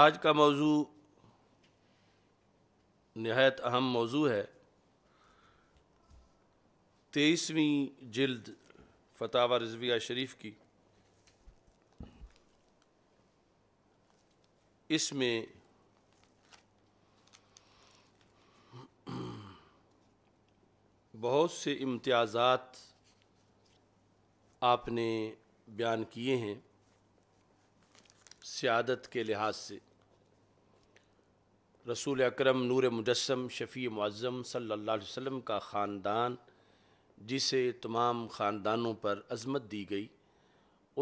आज का मौजू नहायत अहम मौजू है तेईसवीं जल्द फतावा रजविया शरीफ की इसमें बहुत से इम्तियाज़ात आपने बयान किए हैं सियादत के लिहाज से रसूल अक्रम नूर मुजस्म शफ़ी मुज़म सल्ला वसम का ख़ानदान जिसे तमाम ख़ानदानों पर अजमत दी गई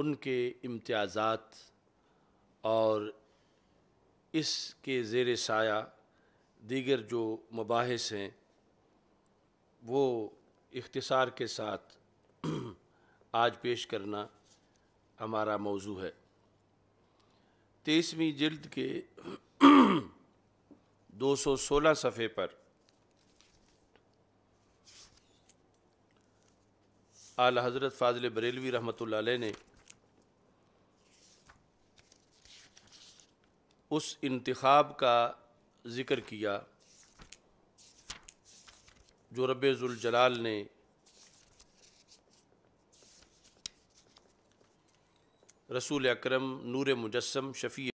उनके इम्तियाज़ात और इसके ज़ेर सा दीगर जो मुबास हैं वो इख्तसार के साथ आज पेश करना हमारा मौजू है तेईसवीं जल्द के 216 सफ़े पर आला हज़रत फाजिल बरेलवी रहमत ने उस इंतखब का ज़िक्र किया जो रबाल ने रसूल अकरम नूर मुजस्म शफ़ी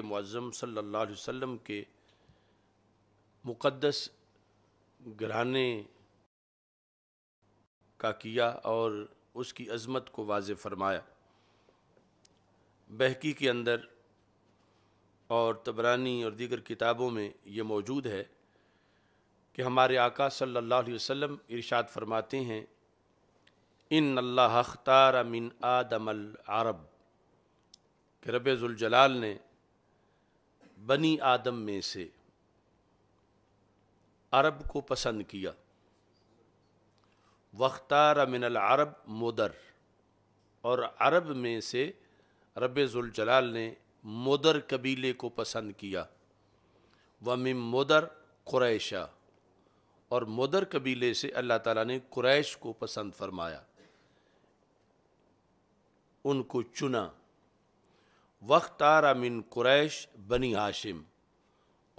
के मुज़म सल्लल्लाहु अलैहि के मुक़दस घराने का किया और उसकी अज़मत को वाज फरमाया बहकी के अंदर और तबरानी और दीगर किताबों में ये मौजूद है कि हमारे आका सल्लल्लाहु अलैहि वसल्लम इरशाद फरमाते हैं इन अल्लाह मिन आदमल आरब के रब ने बनी आदम में से अरब को पसंद किया वख्तार मिनल अरब मोदर और अरब में से रब ने मोदर कबीले को पसंद किया व मिम मोदर क्रैशा और मोदर कबीले से अल्लाह ताला ने क्रैश को पसंद फरमाया उनको चुना वख्तार मिन कुरैश बनी हाशिम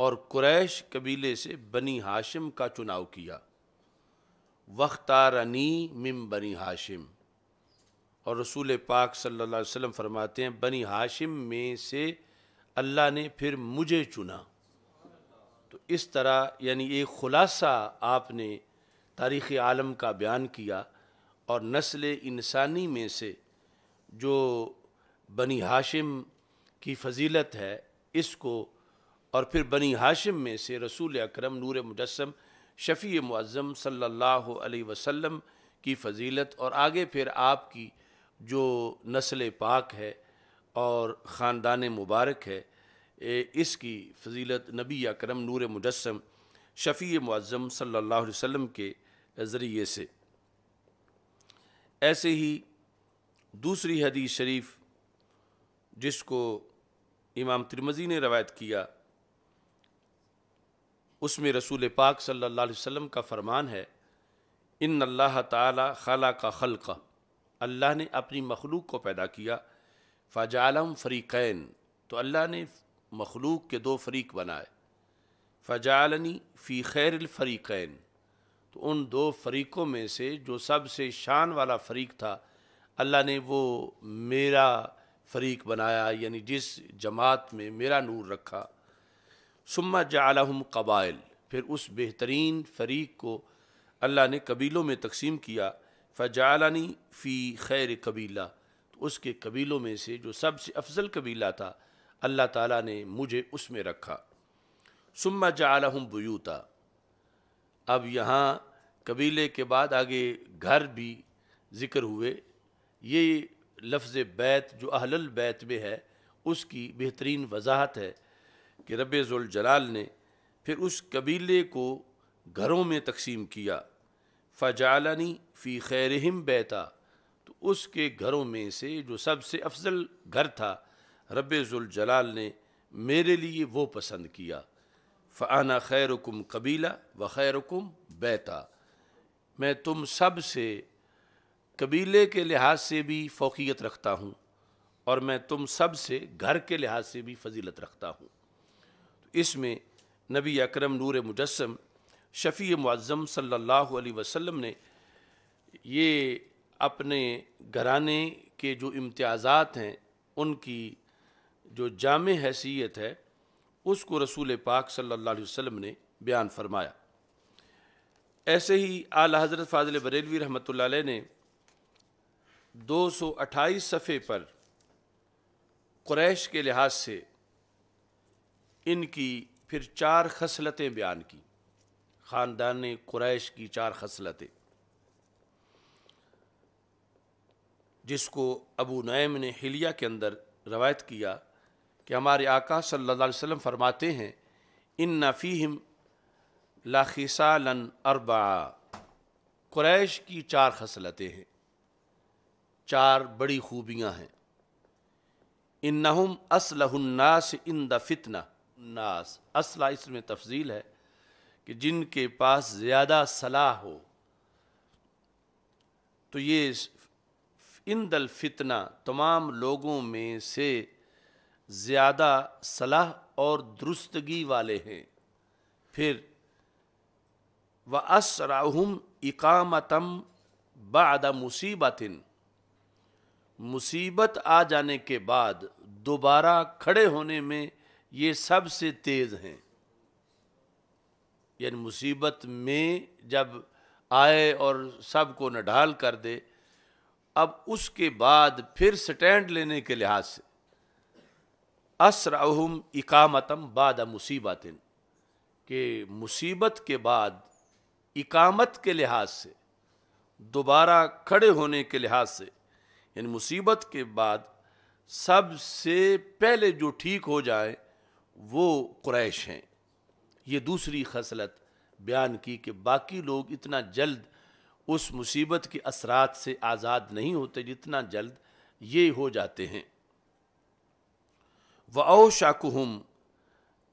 और कुरैश कबीले से बनी हाशिम का चुनाव किया नी मिम बनी हाशिम और रसूल पाक सल्लल्लाहु अलैहि वसल्लम फरमाते हैं बनी हाशिम में से अल्लाह ने फिर मुझे चुना तो इस तरह यानी एक ख़ुलासा आपने तारीख़ आलम का बयान किया और नस्ल इंसानी में से जो बनी हाशिम की फजीलत है इसको और फिर बनी हाशिम में से रसूल अकरम नूर मुजस्म शफ़ी मज़म सल्लल्लाहु अलैहि वसल्लम की फजीलत और आगे फिर आपकी जो नस्ल पाक है और ख़ानदान मुबारक है इसकी फजीलत नबी अकरम नूर मुजस्म शफ़ी मुज़म सल्ला वसम के ज़रिए से ऐसे ही दूसरी हदीस शरीफ जिसको इमाम तिरमजी ने रवायत किया उसमें रसूल पाक सल्ला वसम का फरमान है इन अल्लाह ताला खला का खलका अल्लाह ने अपनी मखलूक को पैदा किया फ़जालम फ़रीक़ैन तो अल्लाह ने मखलूक के दो फरीक बनाए फ़जालनी फ़ी खैर फ़रीक़ैन तो उन दो फरीक़ों में से जो सबसे शान वाला फरीक था अल्लाह ने वो मेरा फरीक बनाया यानी जिस जमात में मेरा नूर रखा सुम्मा जालहम कबाइल फिर उस बेहतरीन फरीक को अल्लाह ने कबीलों में तकसीम किया फ़जालानी फ़ी खैर कबीला तो उसके कबीलों में से जो सबसे अफजल कबीला था अल्लाह ताला ने मुझे उसमें रखा सुम्मा जालहम बुयूता अब यहाँ कबीले के बाद आगे घर भी ज़िक्र हुए ये लफ्ज़ बैत जो अहलल बैत में है उसकी बेहतरीन वजाहत है कि रबाल ने फिर उस कबीले को घरों में तकसीम किया फ़जालनी फ़ी खैरहम बैता तो उसके घरों में से जो सबसे अफजल घर था रबाल ने मेरे लिए वो पसंद किया फ़ाना खैरकुम कबीला व खैरकुम बैता मैं तुम सब से कबीले के लिहाज से भी फोकियत रखता हूँ और मैं तुम सब से घर के लिहाज से भी फजीलत रखता हूँ इसमें नबी अकरम नूर मुजस्म शफ़ी मुआज़म सल्लल्लाहु अलैहि वसल्लम ने ये अपने घराने के जो इम्तियाज़ात हैं उनकी जो जाम हैसियत है उसको रसूल पाक सल्लल्लाहु अलैहि वसल्लम ने बयान फरमाया ऐसे ही आला हज़रत फ़ाज़िल बरेलवी रहमत ने दो सौ अट्ठाईस सफ़े पर क्रैश के लिहाज से इनकी फिर चार खसलतें बयान की ख़ानदान क्रैश की चार खसलतें जिसको अबू नैम ने हिलिया के अंदर रवायत किया कि हमारे आका सल्लल्लाहु अलैहि वसल्लम फरमाते हैं इन नफ़ीम लाखिसन अरबा क्रैश की चार खसलतें हैं चार बड़ी खूबियां हैं इन नहम असलहन्नास इन द फितना नास असला इसमें तफजील है कि जिनके पास ज़्यादा सलाह हो तो ये इन दल फितना तमाम लोगों में से ज़्यादा सलाह और दुरुस्तगी वाले हैं फिर व असराहम इकामतम बाद मुसीबतिन मुसीबत आ जाने के बाद दोबारा खड़े होने में ये सबसे तेज हैं यानी मुसीबत में जब आए और सबको न ढाल कर दे अब उसके बाद फिर स्टैंड लेने के लिहाज से अहम इकामतम बाद मुसीबत के मुसीबत के बाद इकामत के लिहाज से दोबारा खड़े होने के लिहाज से यानी मुसीबत के बाद सबसे पहले जो ठीक हो जाए वो क्रैश हैं ये दूसरी खसलत बयान की कि बाकी लोग इतना जल्द उस मुसीबत के असरात से आज़ाद नहीं होते जितना जल्द ये हो जाते हैं व ओ शाकुहम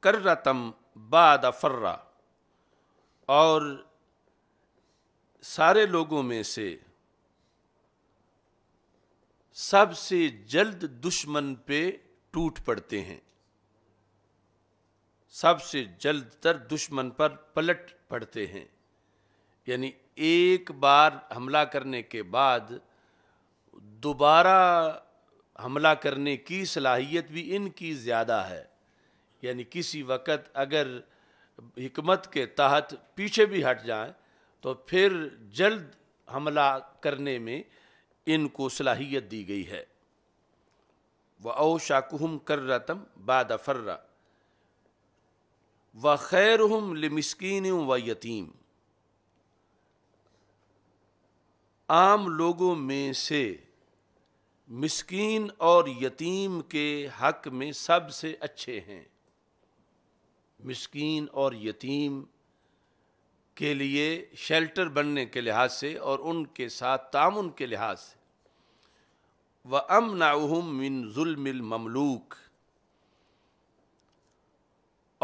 करतम बाद फर्रा और सारे लोगों में से सबसे जल्द दुश्मन पे टूट पड़ते हैं सबसे जल्द तर दुश्मन पर पलट पड़ते हैं यानी एक बार हमला करने के बाद दोबारा हमला करने की सलाहियत भी इनकी ज़्यादा है यानी किसी वक़्त अगर हमत के तहत पीछे भी हट जाए तो फिर जल्द हमला करने में इनको सलाहियत दी गई है व ओ शाकुहम रतम बाद फर्रा व खैर हम लिमस्किन व यतीम आम लोगों में से मस्किन और यतीम के हक में सबसे अच्छे हैं मस्किन और यतीम के लिए शेल्टर बनने के लिहाज से और उनके साथ तामन के लिहाज से व अम नाउम मिन जुल्मिल ममलूक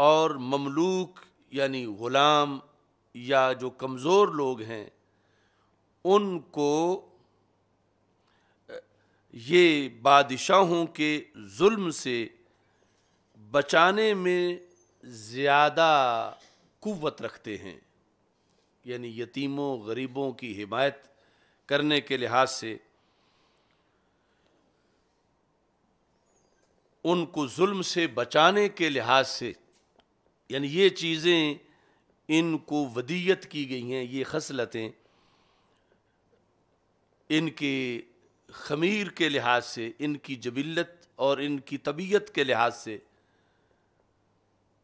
और ममलूक यानी ग़ुलाम या जो कमज़ोर लोग हैं उनको ये बादशाहों के जुल्म से बचाने में ज़्यादा कुत रखते हैं यानी यतीमों गरीबों की हिमायत करने के लिहाज से उनको जुल्म से बचाने के लिहाज से यानी ये चीज़ें इनको वदीयत की गई हैं ये खसलतें इनके खमीर के लिहाज से इनकी जबिलत और इनकी तबीयत के लिहाज से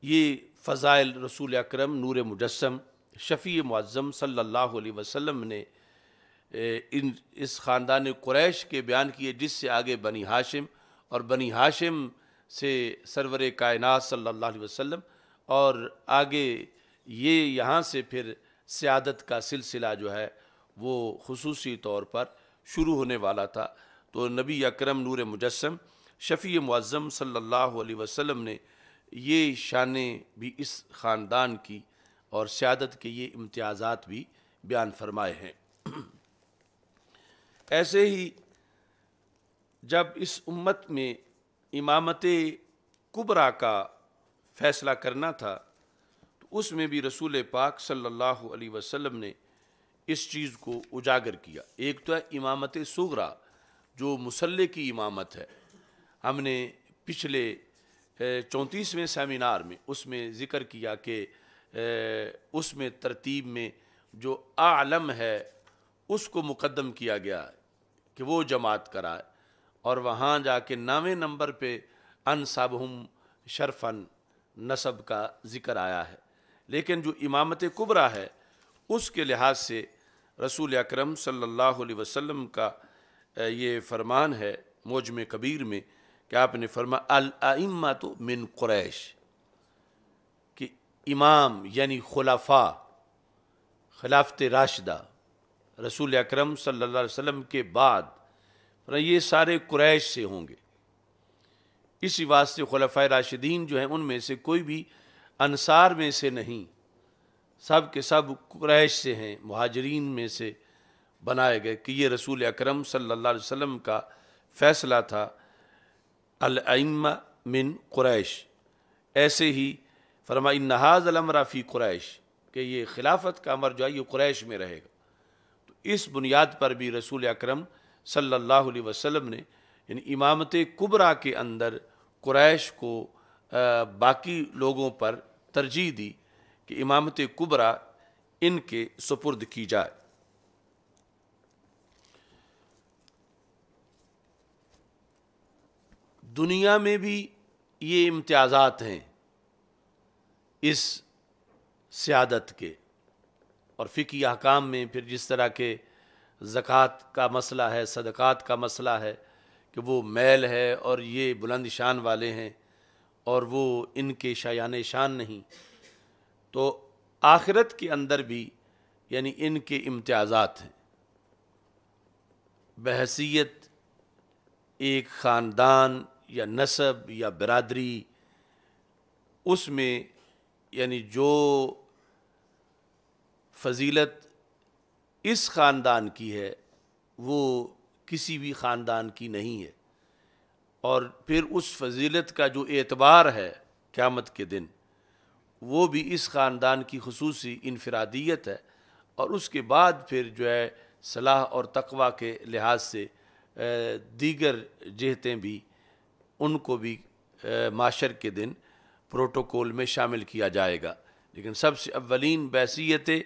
ये फ़ज़ाइल रसूल अक्रम नूर मुजस्म शफ़ी मुज़म सल्लल्लाहु अलैहि वसल्लम ने इन इस ख़ानदान क्रैश के बयान किए जिससे आगे बनी हाशिम और बनी हाशिम से सरवर कायनात सल्लल्लाहु अलैहि वसल्लम और आगे ये यहाँ से फिर सियादत का सिलसिला जो है वो खसूसी तौर पर शुरू होने वाला था तो नबी अकरम नूर मुजस्म शफ़ी मुज़म सल्लल्लाहु अलैहि वसल्लम ने ये शान भी इस ख़ानदान की और सियादत के ये इम्तियाज़ात भी बयान फरमाए हैं ऐसे ही जब इस उम्मत में इमामत कुबरा का फ़ैसला करना था तो उसमें भी रसूल पाक सल्लल्लाहु अलैहि वसल्लम ने इस चीज़ को उजागर किया एक तो है इमामत सुगरा जो मुसल्ले की इमामत है हमने पिछले चौंतीसवें सेमिनार में उसमें ज़िक्र किया कि उसमें तरतीब में जो आलम है उसको मुकदम किया गया कि वो जमात कराए और वहाँ जाके नावें नंबर पे अन साबहम शरफन नसब का जिक्र आया है लेकिन जो इमामत कुबरा है उसके लिहाज से रसूल अकरम सल्लल्लाहु अलैहि वसल्लम का ये फरमान है मौज में कबीर में कि आपने फरमा अलमा तो मिन क्रैश कि इमाम यानी खुलाफा खिलाफत राशदा रसूल अकरम सल्लल्लाहु अलैहि वसल्लम के बाद ये सारे कुरैश से होंगे इसी वास्ते खलफा राशिदीन जो हैं उनमें से कोई भी अनसार में से नहीं सब के सब कुरैश से हैं महाजरीन में से बनाए गए कि ये रसूल अकरम सल्लल्लाहु अलैहि वसल्लम का फैसला था अलमा मिन क्रैश ऐसे ही फरमा नहाज अलमराफ़ी क्रैश कि ये खिलाफत का अमर जो है ये क्रैश में रहेगा तो इस बुनियाद पर भी रसूल अक्रम सल्लल्लाहु अलैहि वसल्लम ने यानी इमामत कुबरा के अंदर क्रैश को आ, बाकी लोगों पर तरजीह दी कि इमामत कुबरा इनके सुपुर्द की जाए दुनिया में भी ये इम्तियाज़ात हैं इस सियादत के और फ़िकी अहकाम में फिर जिस तरह के ज़क़़त का मसला है सदक़ात का मसला है कि वो मैल है और ये बुलंद शान वाले हैं और वो इनके शायान शान नहीं तो आखिरत के अंदर भी यानी इनके इम्तियाज़ात हैं बहसीत एक ख़ानदान या नसब या बरदरी उसमें यानी जो फजीलत इस ख़ानदान की है वो किसी भी ख़ानदान की नहीं है और फिर उस फजीलत का जो एतबार है क़्यामत के दिन वो भी इस ख़ानदान की खसूसी इनफरादियत है और उसके बाद फिर जो है सलाह और तकवा के लिहाज से दीगर जहतें भी उनको भी माशर के दिन प्रोटोकॉल में शामिल किया जाएगा लेकिन सबसे अवलिन बैसीतें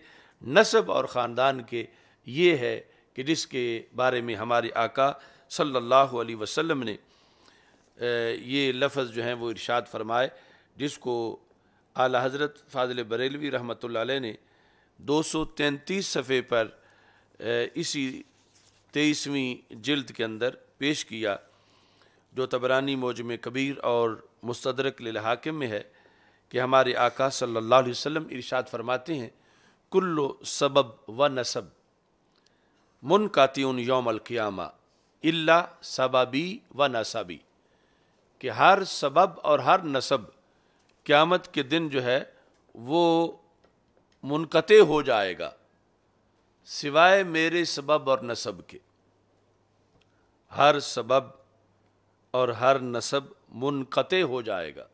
नसब और ख़ानदान के ये है कि जिसके बारे में हमारे आका सल्लल्लाहु अलैहि वसल्लम ने ये लफ्ज़ जो हैं वो इरशाद फरमाए जिसको आला हज़रत फाजिल बरेलवी रहमत ने दो सौ तैंतीस सफ़े पर इसी तेईसवीं जल्द के अंदर पेश किया जो तबरानी मौजम कबीर और मुस्तरक हाकिम में है कि हमारे आका सल्लल्लाहु अलैहि वसल्लम इरशाद फरमाते हैं कुल्लु सबब व नसब मुनकातियुन योमल क़ियामा इल्ला सबबी व नसबी कि हर सबब और हर नसब क़्यामत के दिन जो है वो मुनकते हो जाएगा सिवाय मेरे सबब और नसब के हर सबब और हर नसब मुनक़ते हो जाएगा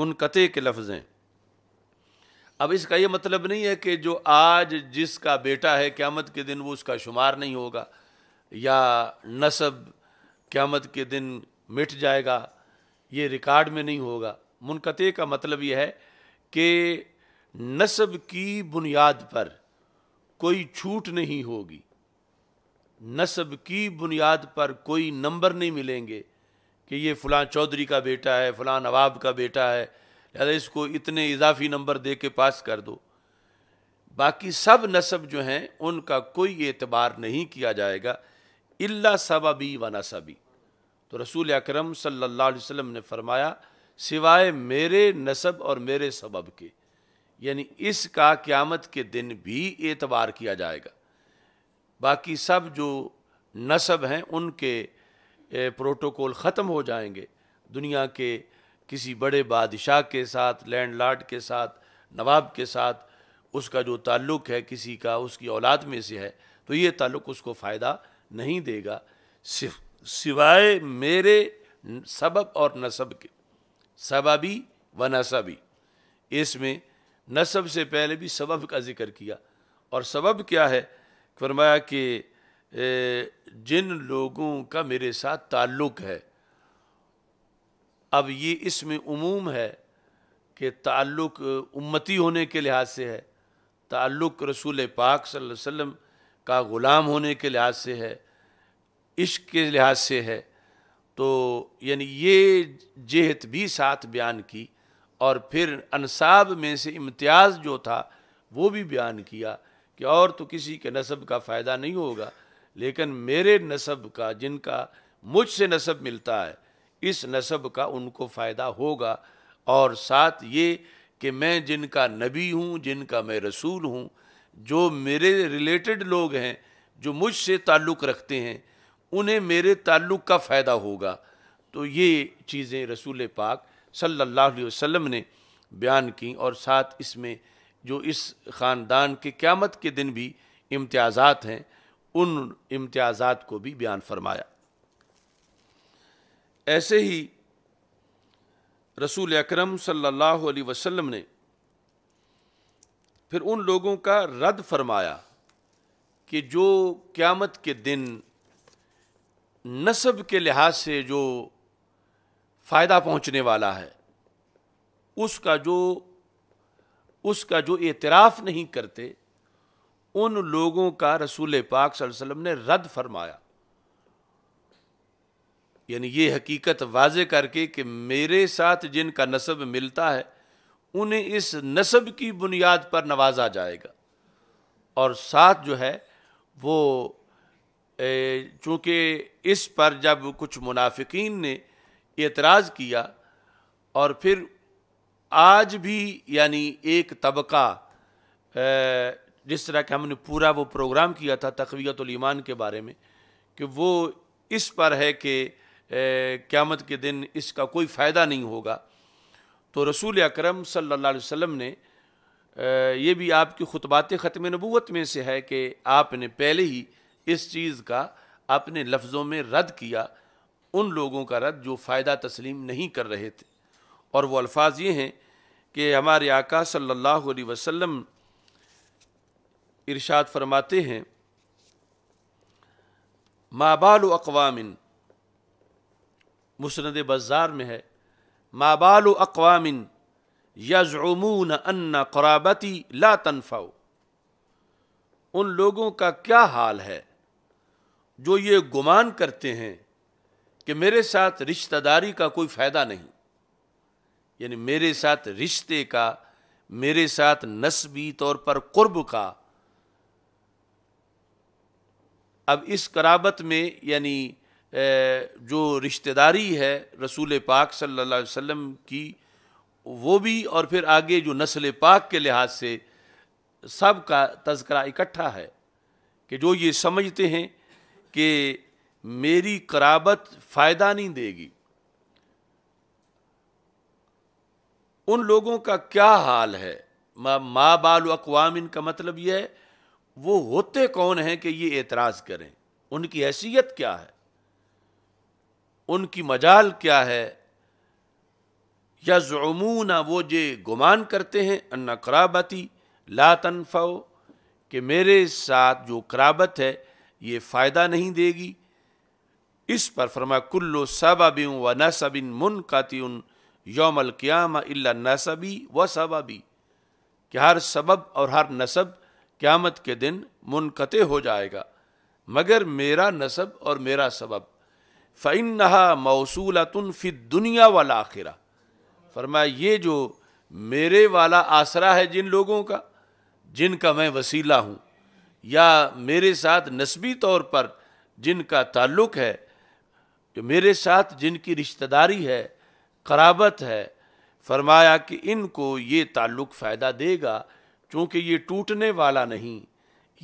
मुनकते के लफ्ज़ हैं अब इसका ये मतलब नहीं है कि जो आज जिसका बेटा है क़्यामत के दिन वो उसका शुमार नहीं होगा या नसब क़्यामत के दिन मिट जाएगा ये रिकॉर्ड में नहीं होगा मुनकते का मतलब यह है कि नसब की बुनियाद पर कोई छूट नहीं होगी नसब की बुनियाद पर कोई नंबर नहीं मिलेंगे कि ये फ़लाँ चौधरी का बेटा है फ़लाँ नवाब का बेटा है या इसको इतने इजाफी नंबर दे के पास कर दो बाकी सब नसब जो हैं उनका कोई एतबार नहीं किया जाएगा इल्ला सबबी व नसबी तो रसूल अकरम सल्लल्लाहु अलैहि वसल्लम ने फरमाया सिवाय मेरे नसब और मेरे सबब के यानी इसका क़्यामत के दिन भी एतबार किया जाएगा बाकी सब जो नसब हैं उनके प्रोटोकॉल ख़त्म हो जाएंगे दुनिया के किसी बड़े बादशाह के साथ लैंडलॉर्ड के साथ नवाब के साथ उसका जो ताल्लुक़ है किसी का उसकी औलाद में से है तो ये ताल्लुक उसको फ़ायदा नहीं देगा सिवाय मेरे सबब और नसब के सबबी व नसबी इसमें नसब से पहले भी सबब का जिक्र किया और सबब क्या है फरमाया कि जिन लोगों का मेरे साथ ताल्लुक़ है अब ये इसमें उमूम है कि ताल्लुक उम्मती होने के लिहाज से है ताल्लुक रसूल पाक सल्लल्लाहु अलैहि वसल्लम का ग़ुलाम होने के लिहाज से है इश्क के लिहाज से है तो यानी ये जेहत भी साथ बयान की और फिर अनसाब में से इम्तियाज़ जो था वो भी बयान किया कि और तो किसी के नसब का फ़ायदा नहीं होगा लेकिन मेरे नसब का जिनका मुझसे नसब मिलता है इस नसब का उनको फ़ायदा होगा और साथ ये कि मैं जिनका नबी हूँ जिनका मैं रसूल हूँ जो मेरे रिलेटेड लोग हैं जो मुझसे ताल्लुक़ रखते हैं उन्हें मेरे ताल्लुक़ का फ़ायदा होगा तो ये चीज़ें रसूल पाक सल्लल्लाहु अलैहि वसल्लम ने बयान की और साथ इसमें जो इस ख़ानदान के क़्यामत के दिन भी इम्तियाज़ात हैं उन इम्तियाज़ात को भी बयान फरमाया ऐसे ही रसूल अकरम सल्लल्लाहु अलैहि वसल्लम ने फिर उन लोगों का रद्द फरमाया कि जो क़्यामत के दिन नस्ब के लिहाज से जो फ़ायदा पहुँचने वाला है उसका जो उसका जो एतराफ़ नहीं करते उन लोगों का रसूल पाक सल्लल्लाहु अलैहि वसल्लम ने रद्द फरमाया यानी ये हकीकत वाज करके कि मेरे साथ जिनका नसब मिलता है उन्हें इस नसब की बुनियाद पर नवाजा जाएगा और साथ जो है वो चूँकि इस पर जब कुछ मुनाफिकीन ने एतराज़ किया और फिर आज भी यानी एक तबका जिस तरह के हमने पूरा वो प्रोग्राम किया था तकवीतमान के बारे में कि वो इस पर है कि क़्यामत के दिन इसका कोई फ़ायदा नहीं होगा तो रसूल अक्रम सम ने ये भी आपकी खुतबात ख़त्म नबूत में से है कि आपने पहले ही इस चीज़ का अपने लफ्ज़ों में रद्द किया उन लोगों का रद्द जो फ़ायदा तस्लीम नहीं कर रहे थे और वो अल्फाज ये हैं कि हमारे आका सल्लल्लाहु अलैहि वसल्लम इरशाद फरमाते हैं माबाल अकवामिन मुसरद बाज़ार में है माबाल अकवामिन यजमून अन्ना कराबती ला तनफ़ाओ उन लोगों का क्या हाल है जो ये गुमान करते हैं कि मेरे साथ रिश्तेदारी का कोई फ़ायदा नहीं यानी मेरे साथ रिश्ते का मेरे साथ नस्बी तौर पर कुर्ब का अब इस कराबत में यानी जो रिश्तेदारी है रसूल पाक सल्लल्लाहु अलैहि वसल्लम की वो भी और फिर आगे जो नस्ल पाक के लिहाज से सब का तस्करा इकट्ठा है कि जो ये समझते हैं कि मेरी कराबत फ़ायदा नहीं देगी उन लोगों का क्या हाल है माँ बाल अकवाम इनका मतलब यह है वो होते कौन हैं कि ये एतराज़ करें उनकी हैसियत क्या है उनकी मजाल क्या है या वो जे गुमान करते हैं अन्ना कराबती ला तनफाओ कि मेरे साथ जो कराबत है ये फ़ायदा नहीं देगी इस पर फरमा कुल्लो सबबी व नसबिन मुन काती योमल क़्याम इल्ला नसबी व सबाबी कि हर सबब और हर नसब क़्यामत के दिन मुनक़ हो जाएगा मगर मेरा नसब और मेरा सबब फ़ैन नहा मौसूलतन दुनिया वाला आखिरा फरमाया ये जो मेरे वाला आसरा है जिन लोगों का जिनका मैं वसीला हूँ या मेरे साथ नस्बी तौर पर जिनका ताल्लुक है जो मेरे साथ जिनकी रिश्तेदारी है कराबत है फरमाया कि इनको ये ताल्लुक़ फ़ायदा देगा क्योंकि ये टूटने वाला नहीं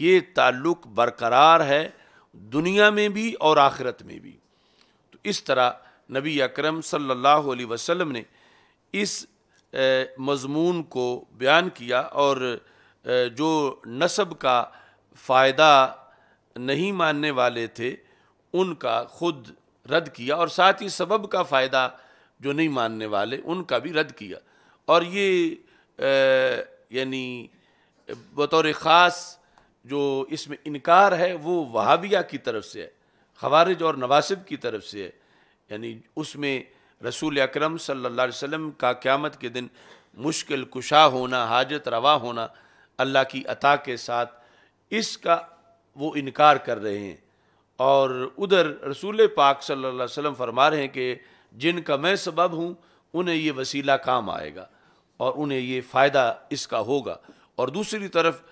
ये ताल्लुक़ बरकरार है दुनिया में भी और आखिरत में भी इस तरह नबी अकरम सल्लल्लाहु अलैहि वसल्लम ने इस मजमून को बयान किया और जो नस्ब का फ़ायदा नहीं मानने वाले थे उनका खुद रद्द किया और साथ ही सबब का फ़ायदा जो नहीं मानने वाले उनका भी रद्द किया और ये यानी बतौर ख़ास जो इसमें इनकार है वो वहाबिया की तरफ से है खवारिज और नवासिब की तरफ से यानी उसमें रसूल अकरम सल्लल्लाहु अलैहि वसल्लम का क़्यामत के दिन मुश्किल कुशा होना हाजत रवा होना अल्लाह की अता के साथ इसका वो इनकार कर रहे हैं और उधर रसूल पाक सल्लल्लाहु अलैहि वसल्लम फरमा रहे हैं कि जिनका मैं सबब हूँ उन्हें ये वसीला काम आएगा और उन्हें ये फ़ायदा इसका होगा और दूसरी तरफ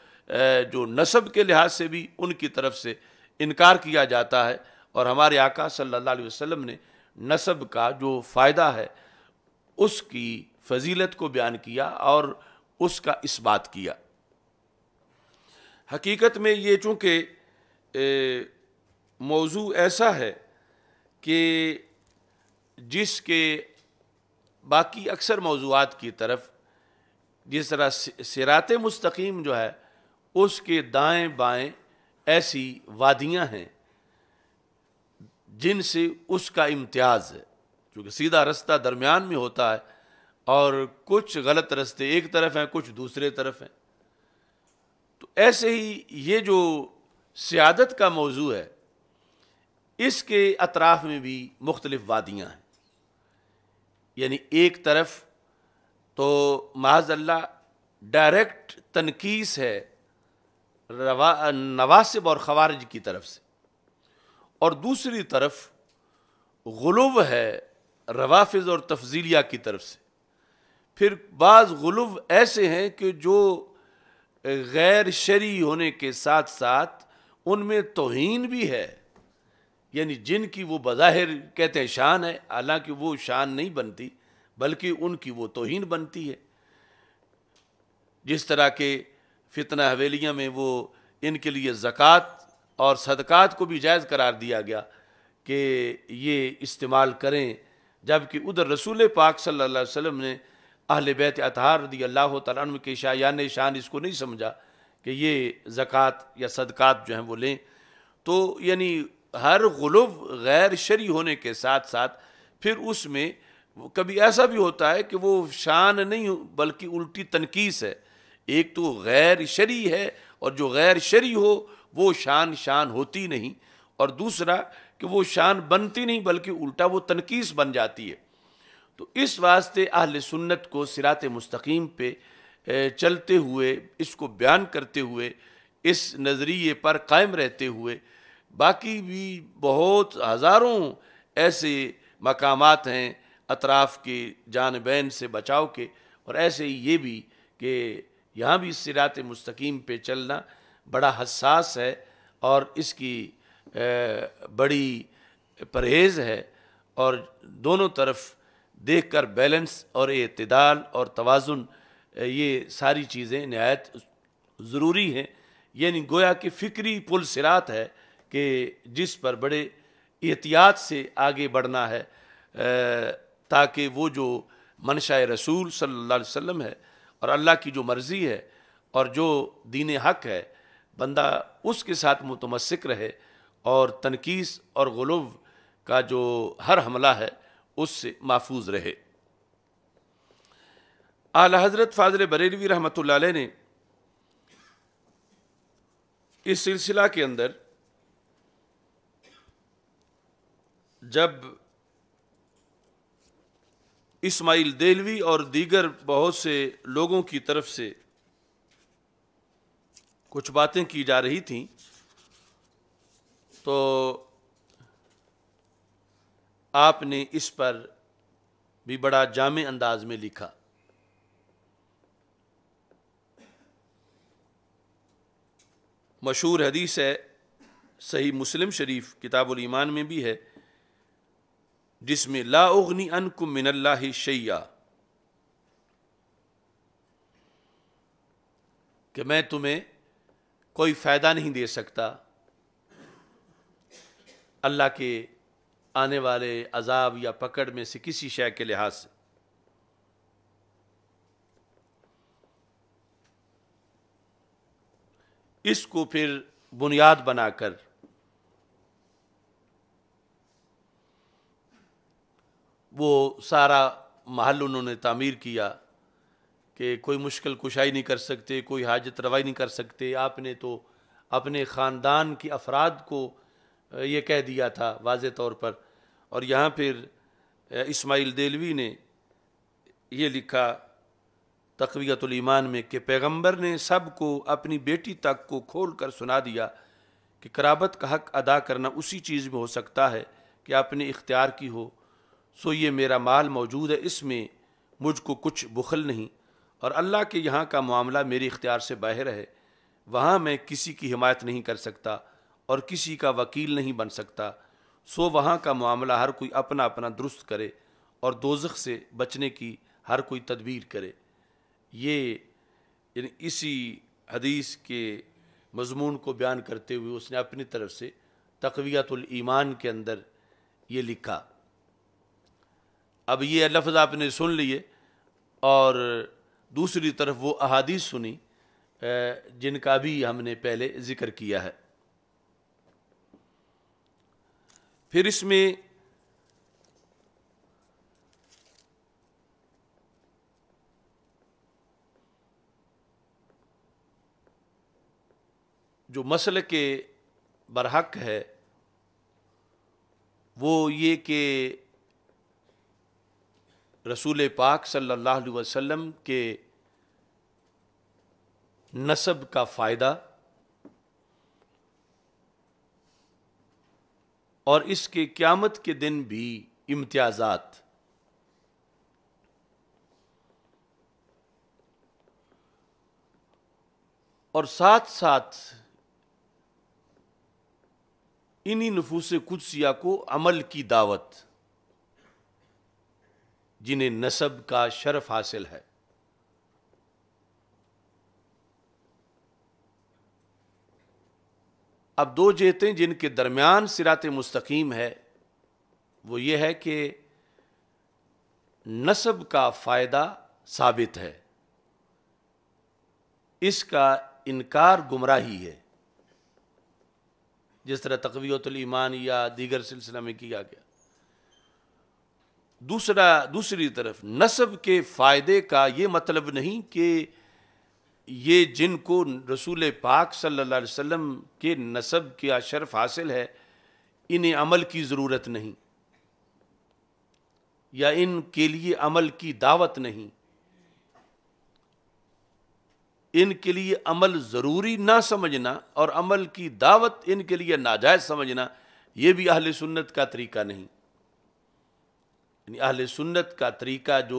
जो नसब के लिहाज से भी उनकी तरफ से इनकार किया जाता है और हमारे आका सल्लल्लाहु अलैहि वसल्लम ने नसब का जो फ़ायदा है उसकी फजीलत को बयान किया और उसका इस्बात किया हकीकत में ये चूँकि मौजू ऐसा है कि जिसके बाकी अक्सर मौजूद की तरफ जिस तरह सिरात मुस्तकीम जो है उसके दाएं बाएं ऐसी वादियां हैं जिनसे उसका इम्तियाज़ है क्योंकि सीधा रास्ता दरमियान में होता है और कुछ गलत रास्ते एक तरफ हैं कुछ दूसरे तरफ हैं तो ऐसे ही ये जो सियादत का मौजू है इसके अतराफ़ में भी मुख्तलिफ़ वादियाँ हैं यानी एक तरफ तो महाजल्ला डायरेक्ट तनकीस है नवासिब और खवारज की तरफ से और दूसरी तरफ गुलव है रवाफिज और तफजीलिया की तरफ से फिर बाज़ गुलव ऐसे हैं कि जो गैर शरी होने के साथ साथ उनमें तोहन भी है यानी जिनकी वो बज़ाहिर कहते हैं शान है हालांकि वो शान नहीं बनती बल्कि उनकी वो तोहन बनती है जिस तरह के फितना हवेलियाँ में वो इनके लिए ज़क़़त और सदक़ात को भी जायज़ करार दिया गया कि ये इस्तेमाल करें जबकि उधर रसूल पाक सल्लल्लाहु अलैहि वसल्लम ने अहल बैत अतहार रदी अल्लाह तन के शायान शान इसको नहीं समझा कि ये ज़क़़त या सदक़ात जो हैं वो लें तो यानी हर गुलव गैर शरी होने के साथ साथ फिर उसमें कभी ऐसा भी होता है कि वो शान नहीं बल्कि उल्टी तनकीस है एक तो गैर शरी है और जो गैर शरी हो वो शान शान होती नहीं और दूसरा कि वो शान बनती नहीं बल्कि उल्टा वो तनकीस बन जाती है तो इस वास्ते अहल सुन्नत को सिरात मुस्तकीम पे चलते हुए इसको बयान करते हुए इस नज़रिए पर कायम रहते हुए बाकी भी बहुत हज़ारों ऐसे मकाम हैं अतराफ़ के जानबैन से बचाव के और ऐसे ही ये भी कि यहाँ भी सिरात मुस्तकीम पे चलना बड़ा हसास है और इसकी बड़ी परहेज़ है और दोनों तरफ देख कर बैलेंस और अतदाल और तोज़ुन ये सारी चीज़ें नहायत ज़रूरी हैं यानी गोया कि फ़िक्री पुल सिरात है कि जिस पर बड़े एहतियात से आगे बढ़ना है ताकि वो जो मनशा रसूल सल्लल्लाहु अलैहि वसल्लम है और अल्लाह की जो मर्ज़ी है और जो दीन हक है बंदा उसके साथ मुतमसिक रहे और तनकीस और गलव का जो हर हमला है उससे महफूज रहे आला हज़रत फाजिल बरेलवी रहमत ने इस सिलसिला के अंदर जब इस्माइल देलवी और दीगर बहुत से लोगों की तरफ से कुछ बातें की जा रही थी तो आपने इस पर भी बड़ा जाम अंदाज में लिखा मशहूर हदीस है सही मुस्लिम शरीफ किताबुल ईमान में भी है जिसमें ला अन कु मिनल्ला शैया कि मैं तुम्हें कोई फ़ायदा नहीं दे सकता अल्लाह के आने वाले अजाब या पकड़ में से किसी शय के लिहाज से इसको फिर बुनियाद बनाकर वो सारा महल उन्होंने तामीर किया कि कोई मुश्किल कुशाई नहीं कर सकते कोई हाजत रवाई नहीं कर सकते आपने तो अपने ख़ानदान के अफराद को ये कह दिया था वाज तौर पर और यहाँ फिर इस्माइल देलवी ने ये लिखा तकवीतमान में कि पैगंबर ने सब को अपनी बेटी तक को खोल कर सुना दिया कि कराबत का हक अदा करना उसी चीज़ में हो सकता है कि आपने इख्तियार की हो सो ये मेरा माल मौजूद है इसमें मुझको कुछ बुखल नहीं और अल्लाह के यहाँ का मामला मेरे इख्तियार से बाहर है वहाँ मैं किसी की हिमायत नहीं कर सकता और किसी का वकील नहीं बन सकता सो वहाँ का मामला हर कोई अपना अपना दुरुस्त करे और दोजख से बचने की हर कोई तदबीर करे ये इसी हदीस के मजमून को बयान करते हुए उसने अपनी तरफ से तकवीतुल ईमान के अंदर ये लिखा अब ये लफ्ज़ आपने सुन लिए और दूसरी तरफ वो अहादीस सुनी जिनका भी हमने पहले ज़िक्र किया है फिर इसमें जो मसल के बरहक है वो ये कि रसूल पाक सल्लल्लाहु अलैहि वसल्लम के नसब का फ़ायदा और इसके क़्यामत के दिन भी इम्तियाज़ात और साथ साथ इन्हीं नफूस कुदसिया को अमल की दावत जिन्हें नसब का शर्फ हासिल है अब दो जेतें जिनके दरमियान सिरात मुस्तकीम है वो ये है कि नसब का फ़ायदा साबित है इसका इनकार गुमराही है जिस तरह तकवीतल या दीगर सिलसिला में किया गया दूसरा दूसरी तरफ नसब के फ़ायदे का ये मतलब नहीं कि ये जिनको रसूल पाक सल्लल्लाहु अलैहि वसल्लम के नस्ब के अशरफ हासिल है इन्हें अमल की ज़रूरत नहीं या इनके लिए अमल की दावत नहीं इनके लिए अमल ज़रूरी ना समझना और अमल की दावत इनके लिए नाजायज़ समझना ये भी अहल सुन्नत का तरीका नहीं अहल सुन्नत का तरीका जो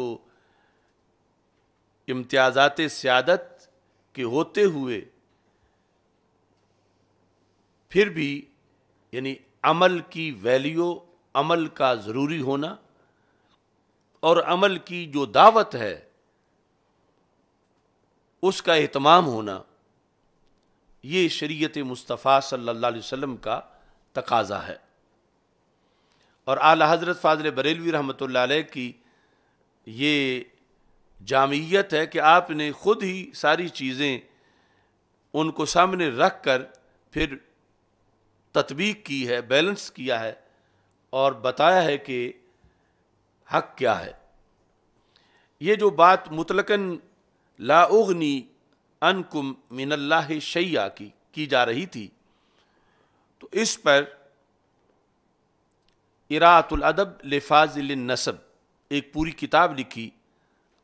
इम्तियाज़ात सियादत के होते हुए फिर भी यानी अमल की वैल्यू अमल का ज़रूरी होना और अमल की जो दावत है उसका अहतमाम होना ये शरीयत मुस्तफ़ा सल्लल्लाहु अलैहि वसल्लम का तकाजा है और आला हज़रत फाजल बरेलवी रहमत की ये जामियत है कि आपने ख़ुद ही सारी चीज़ें उनको सामने रख कर फिर तत्वीक की है बैलेंस किया है और बताया है कि हक क्या है ये जो बात मुतलकन लाउगनी अनकुम मिनल्ला शैया की की जा रही थी तो इस पर इरातुलअदब लिफाजिल नसब एक पूरी किताब लिखी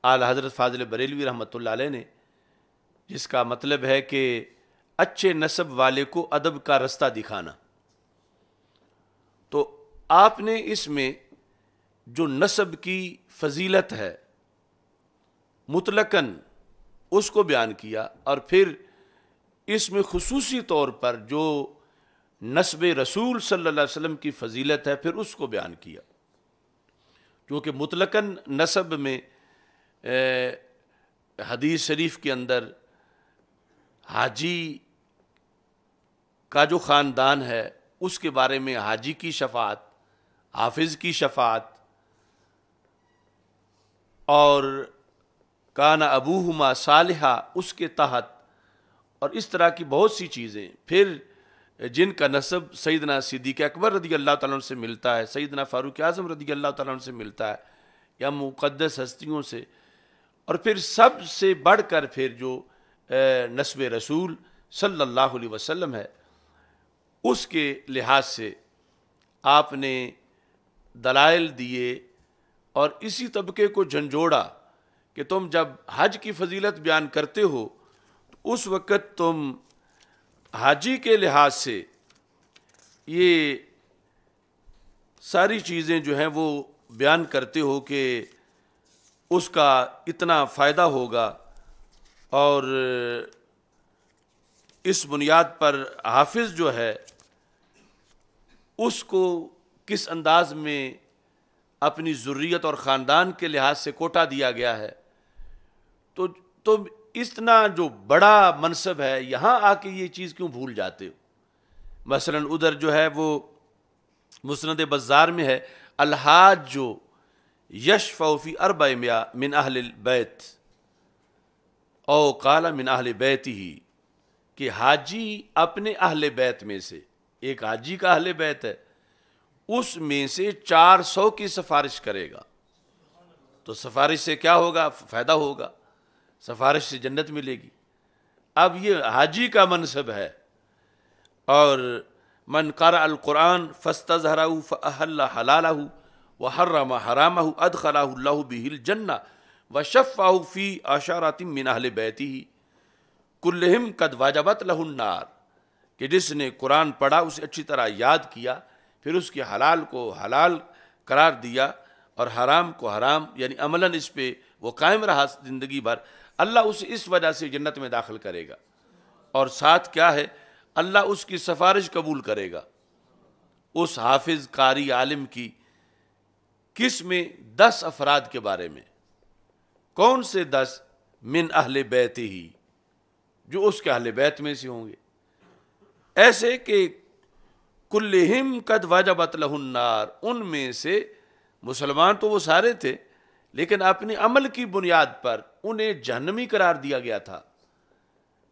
आल हज़रत फाजिल बरेलवी रहमत ने जिसका मतलब है कि अच्छे नसब वाले को अदब का रास्ता दिखाना तो आपने इसमें जो नसब की फजीलत है मुतलकन उसको बयान किया और फिर इसमें खसूसी तौर पर जो नस्ब रसूल सल्लल्लाहु अलैहि वसल्लम की फजीलत है फिर उसको बयान किया क्योंकि मुतलकन नस्ब में ए, हदीस शरीफ के अंदर हाजी का जो ख़ानदान है उसके बारे में हाजी की शफात हाफिज़ की शफात और काना अबूहुमा सालहा उसके तहत और इस तरह की बहुत सी चीज़ें फिर जिनका नसब सईदना सिद्दीक अकबर रदी अल्लाह तला से मिलता है सईदना फ़ारूक आज़म रदी अल्लाह तला से मिलता है या मुक़दस हस्तियों से और फिर सब से बढ़ कर फिर जो नसब रसूल सल्लल्लाहु अलैहि वसल्लम है उसके लिहाज से आपने दलाइल दिए और इसी तबके को झंझोड़ा कि तुम जब हज की फजीलत बयान करते हो तो उस वक़्त तुम हाजी के लिहाज से ये सारी चीज़ें जो हैं वो बयान करते हो कि उसका इतना फ़ायदा होगा और इस बुनियाद पर हाफिज़ जो है उसको किस अंदाज में अपनी ज़रूरीत और ख़ानदान के लिहाज से कोटा दिया गया है तो तो इतना जो बड़ा मनसब है यहाँ आके ये चीज़ क्यों भूल जाते हो मसलन उधर जो है वो मुसनद बज़ार में है अलहाज जो यश फौफी अरब म्या मिन अहल बैत ओ काला मिन अहल बैत ही कि हाजी अपने अहल बैत में से एक हाजी का अहल बैत है उसमें से 400 की सिफारिश करेगा तो सिफारिश से क्या होगा फ़ायदा होगा सफारिश से जन्नत मिलेगी अब ये हाजी का मनसब है और मन कर अलकुरान फस्त जहराऊ फ़हल हलाला व हर्रमा हराम अद खला बिहिल जन्ना व आहू फ़ी आशारातिम मिनाहल बैती ही कुल्लहम कद वाजबत लहुन्नार कि जिसने कुरान पढ़ा उसे अच्छी तरह याद किया फिर उसके हलाल को हलाल करार दिया और हराम को हराम यानी अमला इस पर वो कायम रहा ज़िंदगी भर अल्लाह उस इस वजह से जन्नत में दाखिल करेगा और साथ क्या है अल्लाह उसकी सिफारिश कबूल करेगा उस हाफिज कारी आलिम की किस में दस अफराद के बारे में कौन से दस मिन अहल बैत ही जो उसके अहल बैत में से होंगे ऐसे कि कुल्लहिम कद वाजबत लहुन्नार उनमें से मुसलमान तो वो सारे थे लेकिन अपने अमल की बुनियाद पर उन्हें जहनमी करार दिया गया था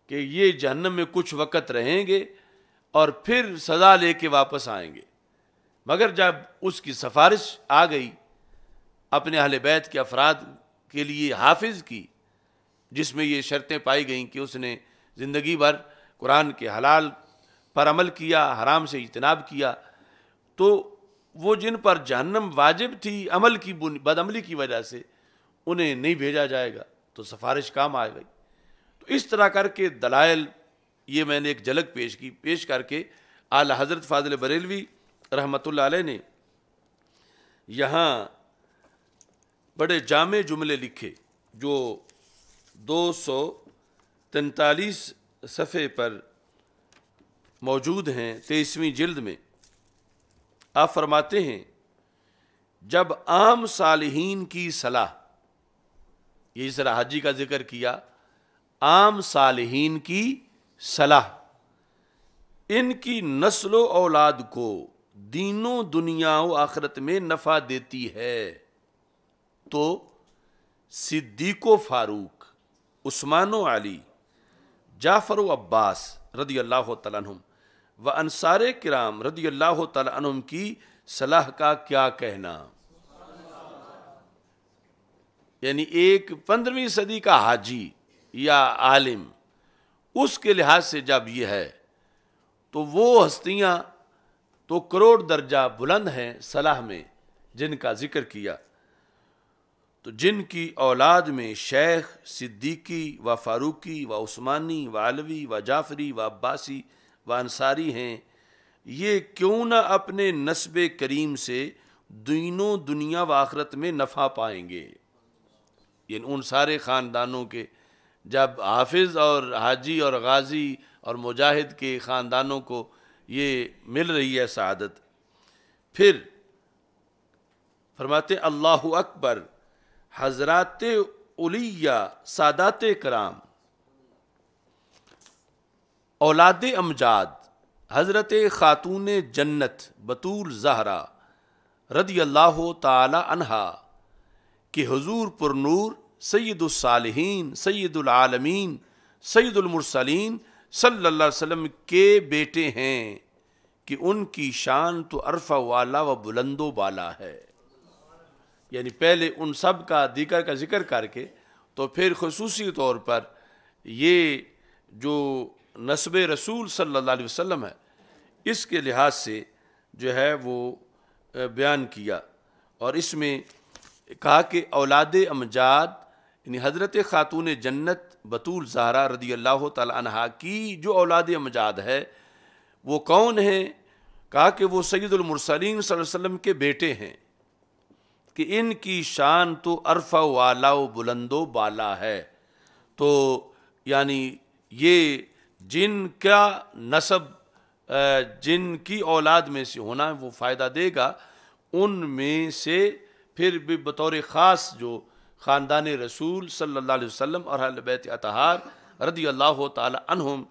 कि ये जहनम में कुछ वक़्त रहेंगे और फिर सज़ा लेके वापस आएंगे मगर जब उसकी सिफारिश आ गई अपने अहल बैत के अफराद के लिए हाफिज़ की जिसमें ये शर्तें पाई गईं कि उसने ज़िंदगी भर कुरान के हलाल पर अमल किया हराम से इजतनाब किया तो वो जिन पर जहन्नम वाजिब थी अमल की बदअमली की वजह से उन्हें नहीं भेजा जाएगा तो सिफारिश काम आ गई तो इस तरह करके दलाइल ये मैंने एक झलक पेश की पेश करके आला हज़रत फाजिल बरेलवी रहमतुल्लाह अलैह ने यहाँ बड़े जाम जुमले लिखे जो दो सौ तैंतालीस सफ़े पर मौजूद हैं तेईसवीं जल्द में आप फरमाते हैं जब आम सालहीन की सलाह ये इस हाजी का जिक्र किया आम सालहीन की सलाह इनकी नस्ल औलाद को दीनों दुनिया आखरत में नफ़ा देती है तो सिद्दीको फ़ारूक उस्मान अली जाफ़र अब्बास रदी अल्लाह तुम व अनसार कराम रदी अल्लाह तुम की सलाह का क्या कहना यानी एक पंद्रहवीं सदी का हाजी या आलिम उसके लिहाज से जब यह है तो वो हस्तियाँ तो करोड़ दर्जा बुलंद हैं सलाह में जिनका जिक्र किया तो जिनकी औलाद में शेख सिद्दीकी व फारूकी व उस्मानी व अलवी व जाफरी व अब्बासी व अंसारी हैं ये क्यों ना अपने नस्ब करीम से दोनों दुनिया व आखरत में नफ़ा पाएंगे इन उन सारे ख़ानदानों के जब हाफिज़ और हाजी और गाजी और मुजाहिद के ख़ानदानों को ये मिल रही है शहादत फिर फरमाते अल्लाह अकबर हजरत उलिया सादात कराम औलाद अमजाद हज़रत ख़ातून जन्नत बतूल जहरा रदी अल्लाह तहा कि हजूर पुरनूर सैदुलसालहन सैदुलआलमीन सैदुलमरसलिन सल्ला वसम के बेटे हैं कि उनकी शान तो अरफा वाला व वा बुलंदो बाला है यानी पहले उन सब का दीगर का जिक्र करके तो फिर खसूसी तौर पर ये जो नस्ब रसूल सल्ला वसम है इसके लिहाज से जो है वो बयान किया और इसमें कहा कि औलाद अमजाद यानी हज़रत ख़ातून जन्नत बतूल जहरा रदी अल्लाह तहा की जो औलाद अमजाद है वो कौन है कहा कि वो सैदुलमरसलीम वसम के बेटे हैं कि इनकी शान तो अरफा वाला बुलंदो बाला है तो यानी ये जिनका नसब जिनकी औलाद में से होना है वो फ़ायदा देगा उनमें से फिर भी बतौर ख़ास जो ख़ानदान रसूल सल्ला वसम और हलबैत अतहार रदी अल्लाह तहम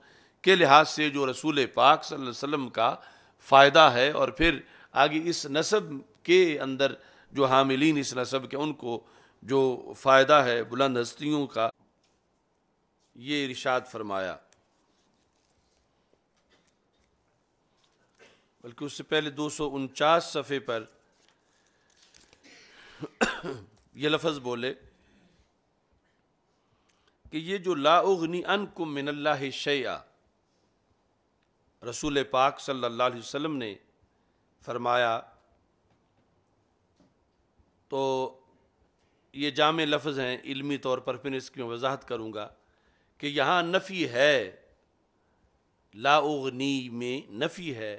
के लिहाज से जो रसूल पाक सल्लल्लाहु अलैहि का फ़ायदा है और फिर आगे इस नसब के अंदर जो हामिलीन इस नसब के उनको जो फ़ायदा है बुलंद हस्तियों का ये इरशाद फरमाया बल्कि उससे पहले दो सौ उनचास सफ़े पर ये लफज बोले कि ये जो अन को मिनल्ला शया रसूल पाक सल्लल्लाहु अलैहि वसल्लम ने फरमाया तो ये जाम लफ्ज़ हैं इल्मी तौर पर फिर इसकी वजाहत करूँगा कि यहाँ नफ़ी है लाउनी में नफ़ी है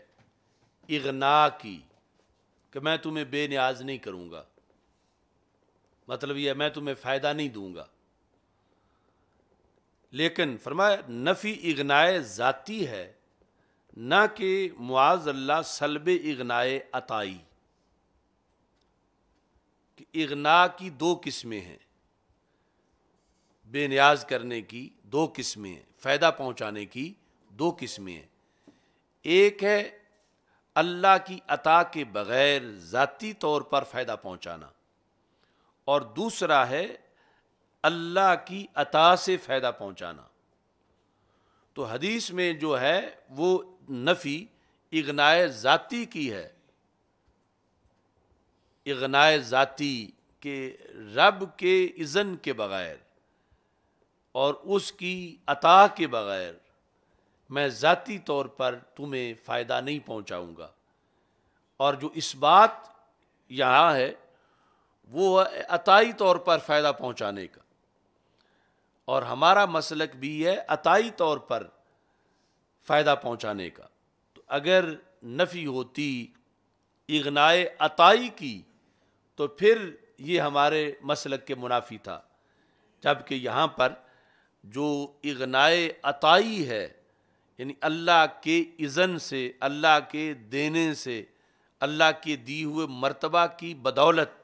इगना की कि मैं तुम्हें बेनियाज नहीं करूँगा मतलब यह मैं तुम्हें फ़ायदा नहीं दूंगा लेकिन फरमाए नफ़ी इगनाए ज़ाती है ना कि मुआजल्ला सलब इगनाए अताई कि इगना की दो किस्में हैं बेनियाज करने की दो किस्में हैं फ़ायदा पहुंचाने की दो किस्में हैं एक है अल्लाह की अता के बग़ैर ज़ाती तौर पर फ़ायदा पहुँचाना और दूसरा है अल्लाह की अता से फ़ायदा पहुँचाना तो हदीस में जो है वो नफ़ी इगनाए ज़ाती की है इगनाए ज़ाती के रब के इज़न के बग़ैर और उसकी अता के बग़ैर मैं ज़ाती तौर पर तुम्हें फ़ायदा नहीं पहुंचाऊंगा और जो इस बात यहाँ है वो अताई तौर पर फ़ायदा पहुंचाने का और हमारा मसलक भी है अताई तौर पर फ़ायदा पहुंचाने का तो अगर नफ़ी होती इगनाए अताई की तो फिर ये हमारे मसलक के मुनाफी था जबकि यहाँ पर जो इगनाए अताई है यानी अल्लाह के इज़न से अल्लाह के देने से अल्लाह के दी हुए मर्तबा की बदौलत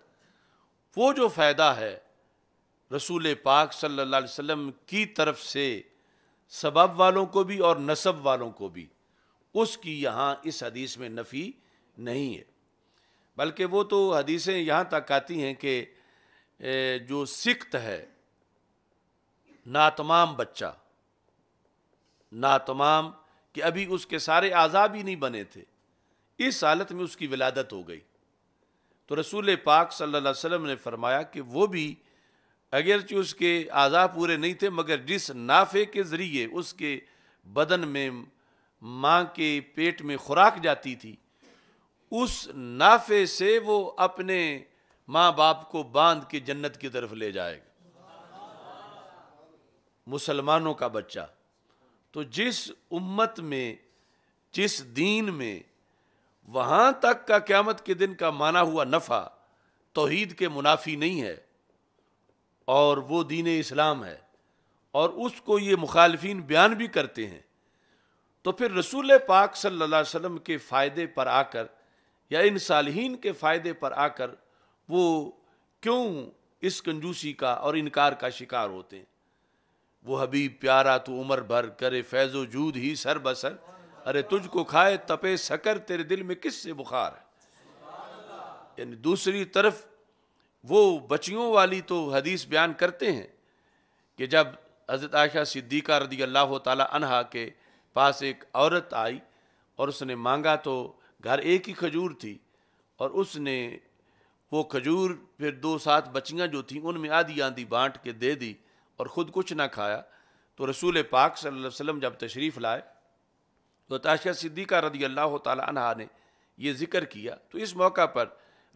वो जो फ़ायदा है रसूल पाक सल्लल्लाहु अलैहि वसल्लम की तरफ से सबब वालों को भी और नसब वालों को भी उसकी यहाँ इस हदीस में नफ़ी नहीं है बल्कि वो तो हदीसें यहाँ तक आती हैं कि जो सिक्त है नातमाम बच्चा ना तमाम कि अभी उसके सारे आज़ाब ही नहीं बने थे इस हालत में उसकी विलादत हो गई तो रसूल पाक सल्लल्लाहु अलैहि वसल्लम ने फरमाया कि वो भी अगरचि उसके आज़ा पूरे नहीं थे मगर जिस नाफे के ज़रिए उसके बदन में माँ के पेट में खुराक जाती थी उस नाफे से वो अपने माँ बाप को बांध के जन्नत की तरफ ले जाएगा मुसलमानों का बच्चा तो जिस उम्मत में जिस दीन में वहाँ तक का क़्यामत के दिन का माना हुआ नफ़ा तोहीद के मुनाफी नहीं है और वो दीन इस्लाम है और उसको ये मुखालफन बयान भी करते हैं तो फिर रसूल पाक सल्ला अलैहि के फ़ायदे पर आकर या इन सालहीन के फ़ायदे पर आकर वो क्यों इस कंजूसी का और इनकार का शिकार होते हैं वो हबीब प्यारा तू उम्र भर करे फैज़ो जूद ही सर बसर अरे तुझको खाए तपे सकर तेरे दिल में किस से बुखार है यानी दूसरी तरफ वो बच्चियों वाली तो हदीस बयान करते हैं कि जब हज़रत आयशा सिद्दीका रदी अल्लाह तहा के पास एक औरत आई और उसने मांगा तो घर एक ही खजूर थी और उसने वो खजूर फिर दो सात बच्चियाँ जो थीं उनमें आधी आधी बांट के दे दी और ख़ुद कुछ ना खाया तो रसूल पाक सल्लल्लाहु अलैहि वसल्लम जब तशरीफ़ लाए तो ताशा सिद्दीक़ा रदी अल्लाह तहा ने यह ज़िक्र किया तो इस मौका पर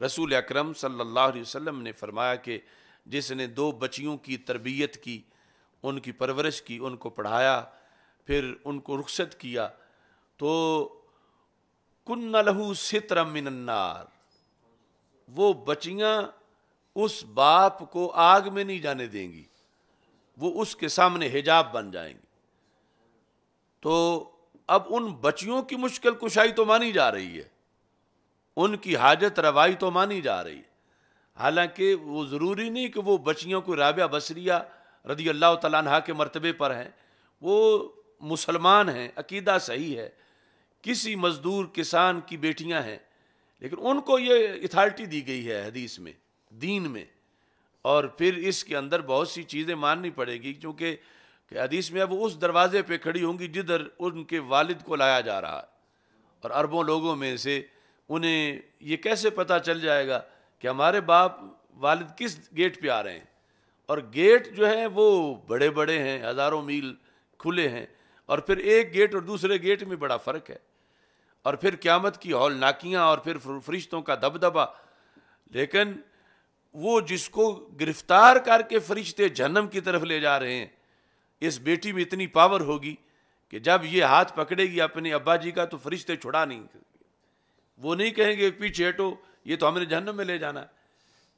रसूल अक्रम सल्लल्लाहु अलैहि वसल्लम ने फरमाया कि जिसने दो बच्चियों की तरबियत की उनकी परवरिश की उनको पढ़ाया फिर उनको रुखसत किया तो कन्न लहू सितर मिनन्नार वो बच्चियाँ उस बाप को आग में नहीं जाने देंगी वो उसके सामने हिजाब बन जाएंगे तो अब उन बच्चियों की मुश्किल कुशाई तो मानी जा रही है उनकी हाजत रवाई तो मानी जा रही है हालांकि वो ज़रूरी नहीं कि वो बच्चियों को राबिया बसरिया रदी अल्लाह तला के मरतबे पर हैं वो मुसलमान हैं अकीदा सही है किसी मज़दूर किसान की बेटियां हैं लेकिन उनको ये अथॉरिटी दी गई है हदीस में दीन में और फिर इसके अंदर बहुत सी चीज़ें माननी पड़ेगी क्योंकि हदीस में अब उस दरवाजे पे खड़ी होंगी जिधर उनके वालिद को लाया जा रहा है और अरबों लोगों में से उन्हें ये कैसे पता चल जाएगा कि हमारे बाप वालिद किस गेट पे आ रहे हैं और गेट जो है वो बड़े बड़े हैं हज़ारों मील खुले हैं और फिर एक गेट और दूसरे गेट में बड़ा फ़र्क है और फिर क़्यामत की हॉल नाकियाँ और फिर फरिश्तों का दबदबा लेकिन वो जिसको गिरफ्तार करके फरिश्ते जन्म की तरफ ले जा रहे हैं इस बेटी में इतनी पावर होगी कि जब ये हाथ पकड़ेगी अपने अब्बा जी का तो फरिश्ते छुड़ा नहीं वो नहीं कहेंगे पीछे हटो ये तो हमने जहन्नम में ले जाना है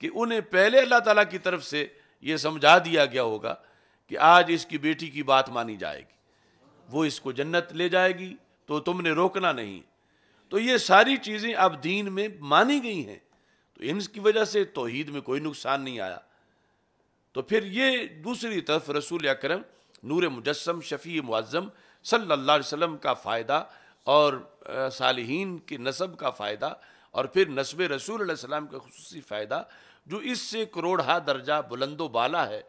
कि उन्हें पहले अल्लाह ताला की तरफ से ये समझा दिया गया होगा कि आज इसकी बेटी की बात मानी जाएगी वो इसको जन्नत ले जाएगी तो तुमने रोकना नहीं तो ये सारी चीज़ें अब दीन में मानी गई हैं हिम्स की वजह से तोहद में कोई नुकसान नहीं आया तो फिर ये दूसरी तरफ रसूल अक्रम नूर मुजस्म शफ़ी मुआज़म सल्ला वसम का फ़ायदा और सालहीन के नसब का फ़ायदा और फिर नसब रसूल वसलम का खसूस फ़ायदा जो इससे करोड़ा दर्जा बुलंदो बाला है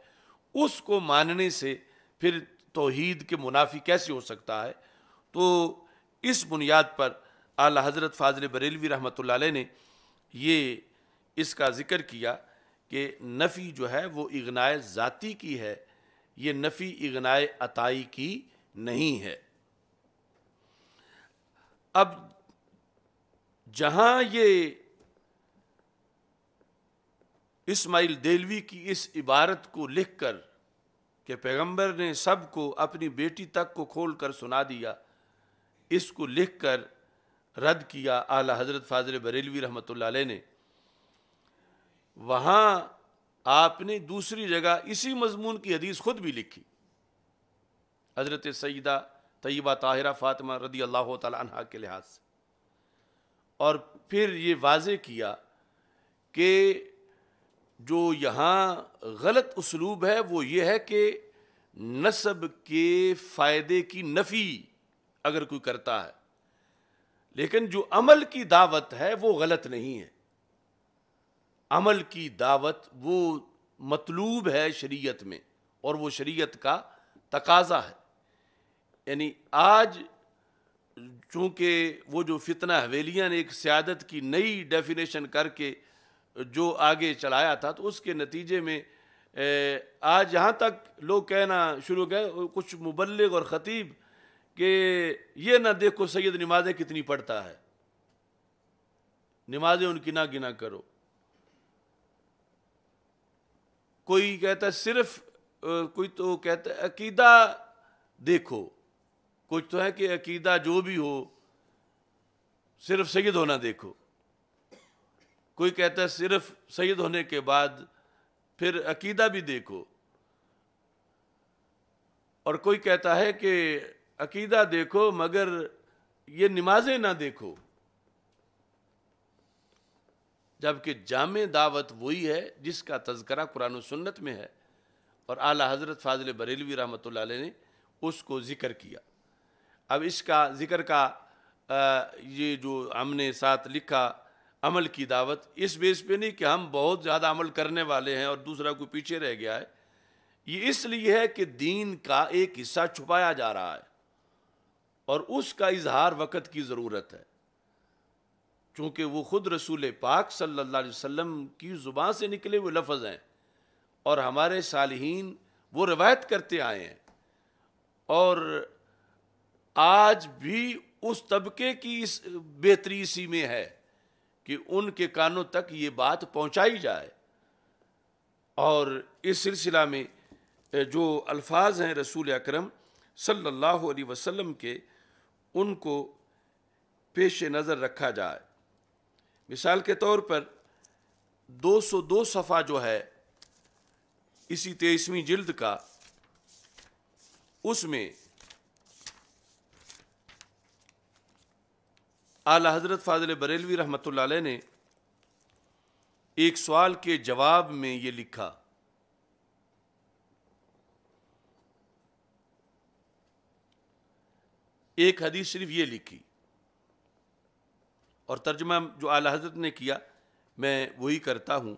उसको मानने से फिर तोहद के मुनाफी कैसे हो सकता है तो इस बुनियाद पर आला हज़रत फाजल बरेलवी रहमत ने ये इसका ज़िक्र किया कि नफ़ी जो है वो इगनाए ज़ाती की है ये नफ़ी इगनाए अताई की नहीं है अब जहाँ ये इस्माइल देलवी की इस इबारत को लिखकर कि पैगंबर ने सबको अपनी बेटी तक को खोल कर सुना दिया इसको लिखकर रद्द किया आला हज़रत फाजल बरेलवी रहमत ने वहाँ आपने दूसरी जगह इसी मजमून की हदीस खुद भी लिखी हजरत सईदा तयबा ताहिरा फ़ातिमा रदी अल्लाह तह के लिहाज से और फिर ये वाज किया कि जो यहाँ गलत उसलूब है वो ये है कि नसब के फ़ायदे की नफ़ी अगर कोई करता है लेकिन जो अमल की दावत है वो गलत नहीं है अमल की दावत वो मतलूब है शरीयत में और वो शरीयत का तकाजा है यानी आज चूँकि वो जो फितना हवेलियाँ ने एक सियादत की नई डेफिनेशन करके जो आगे चलाया था तो उसके नतीजे में आज यहाँ तक लोग कहना शुरू गए कुछ मुबलग और ख़तीब कि ये ना देखो सैयद नमाज़ें कितनी पढ़ता है नमाज़ें उनकी ना गिना करो कोई कहता है सिर्फ कोई तो कहता है अकीदा देखो कुछ तो है कि अकीदा जो भी हो सिर्फ सैद होना देखो कोई कहता है सिर्फ सैद होने के बाद फिर अकीदा भी देखो और कोई कहता है कि अकीदा देखो मगर ये नमाजें ना देखो जबकि जाम दावत वही है जिसका तस्करा कुरान सुन्नत में है और आला हज़रत फाजिल बरेलवी रहमत ने उसको ज़िक्र किया अब इसका ज़िक्र का आ, ये जो हमने साथ लिखा अमल की दावत इस बेस पे नहीं कि हम बहुत ज़्यादा अमल करने वाले हैं और दूसरा को पीछे रह गया है ये इसलिए है कि दीन का एक हिस्सा छुपाया जा रहा है और उसका इजहार वक़्त की ज़रूरत है चूँकि वो ख़ुद रसूल पाक सल्ला वम की ज़ुबान से निकले हुए लफज हैं और हमारे सालहीन वो रवायत करते आए हैं और आज भी उस तबके की इस बेहतरी इसी में है कि उनके कानों तक ये बात पहुँचाई जाए और इस सिलसिला में जो अल्फाज हैं रसूल अक्रम सल्ला वसम के उनको पेश नज़र रखा जाए मिसाल के तौर पर 202 सफ़ा जो है इसी तेईसवीं जिल्द का उसमें आला हज़रत फाजिल बरेलवी रहमत ने एक सवाल के जवाब में ये लिखा एक हदीस सिर्फ ये लिखी और तर्जमा जो आला हजरत ने किया मैं वही करता हूँ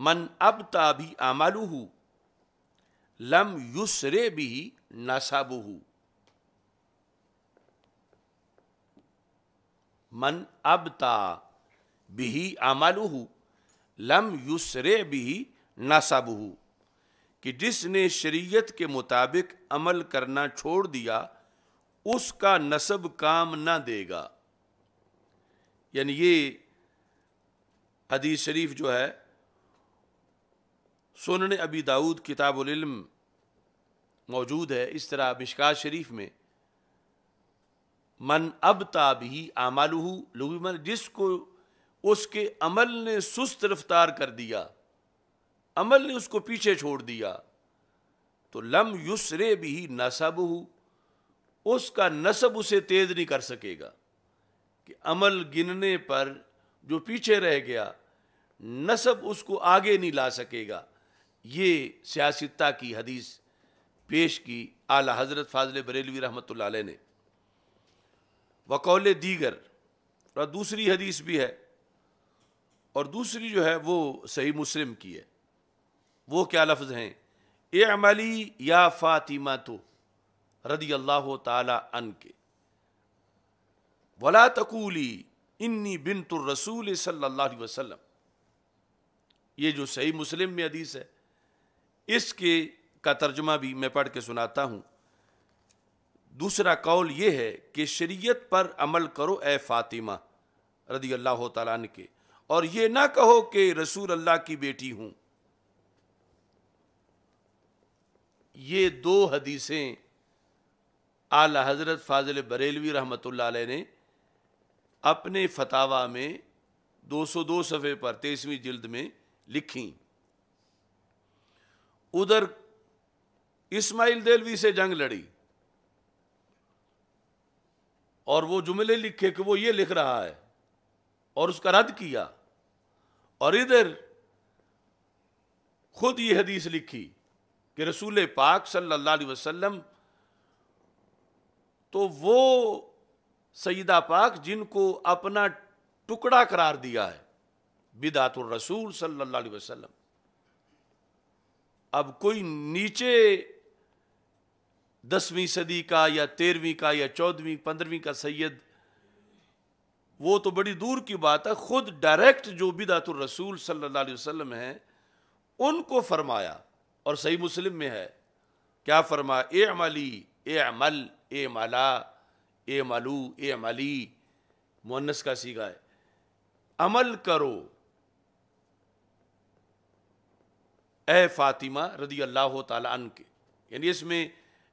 मन अब ताबी आमालू हूँ लम युसरे भी नासाबू हूँ मन अब ता बिही आमालू लम युसरे भी नासाबू कि जिसने शरीयत के मुताबिक अमल करना छोड़ दिया उसका नसब काम ना देगा यानी ये हदीस शरीफ जो है सोनने अबी दाऊद किताबुल्म मौजूद है इस तरह मिशका शरीफ में मन अब ताब ही आमालू लघुमन जिसको उसके अमल ने सुस्त रफ्तार कर दिया अमल ने उसको पीछे छोड़ दिया तो लम युसरे भी नसब हूँ उसका नसब उसे तेज नहीं कर सकेगा कि अमल गिनने पर जो पीछे रह गया नसब उसको आगे नहीं ला सकेगा ये सियासता की हदीस पेश की आला हज़रत फाजल बरेलवी रहमत ने वकौल दीगर और दूसरी हदीस भी है और दूसरी जो है वो सही मुस्लिम की है वो क्या लफ्ज़ हैं ए अमली या फ़ातिमा तो रदी अल्लाह तन के वला तकूली इन्नी बिन तो रसूल सल्ला वसलम ये जो सही मुस्लिम में हदीस है इसके का तर्जमा भी मैं पढ़ के सुनाता हूँ दूसरा कौल ये है कि शरीयत पर अमल करो ए फातिमा रदी अल्लाह तन के और ये ना कहो कि रसूल अल्लाह की बेटी हूँ ये दो हदीसें आला हज़रत फाजिल बरेलवी रहमत ने अपने फतावा में दो सौ दो सफ़े पर तेईसवीं जल्द में लिखी उधर इसमाइल देलवी से जंग लड़ी और वो जुमले लिखे कि वो ये लिख रहा है और उसका रद्द किया और इधर खुद ये हदीस लिखी कि रसूल पाक सल्लल्लाहु अलैहि वसल्लम तो वो सईदा पाक जिनको अपना टुकड़ा करार दिया है बिदातुर रसूल सल्लल्लाहु अलैहि वसल्लम अब कोई नीचे दसवीं सदी का या तेरहवीं का या चौदहवीं पंद्रहवीं का सैयद वो तो बड़ी दूर की बात है खुद डायरेक्ट जो बिदातुर रसूल सल्लल्लाहु अलैहि वसल्लम हैं उनको फरमाया और सही मुस्लिम में है क्या फरमाया एमली अमली ए अमल ए माला ए मालू ए माली मुन्नस का सीगा है अमल करो ए फातिमा रदी अल्लाह तन के यानी इसमें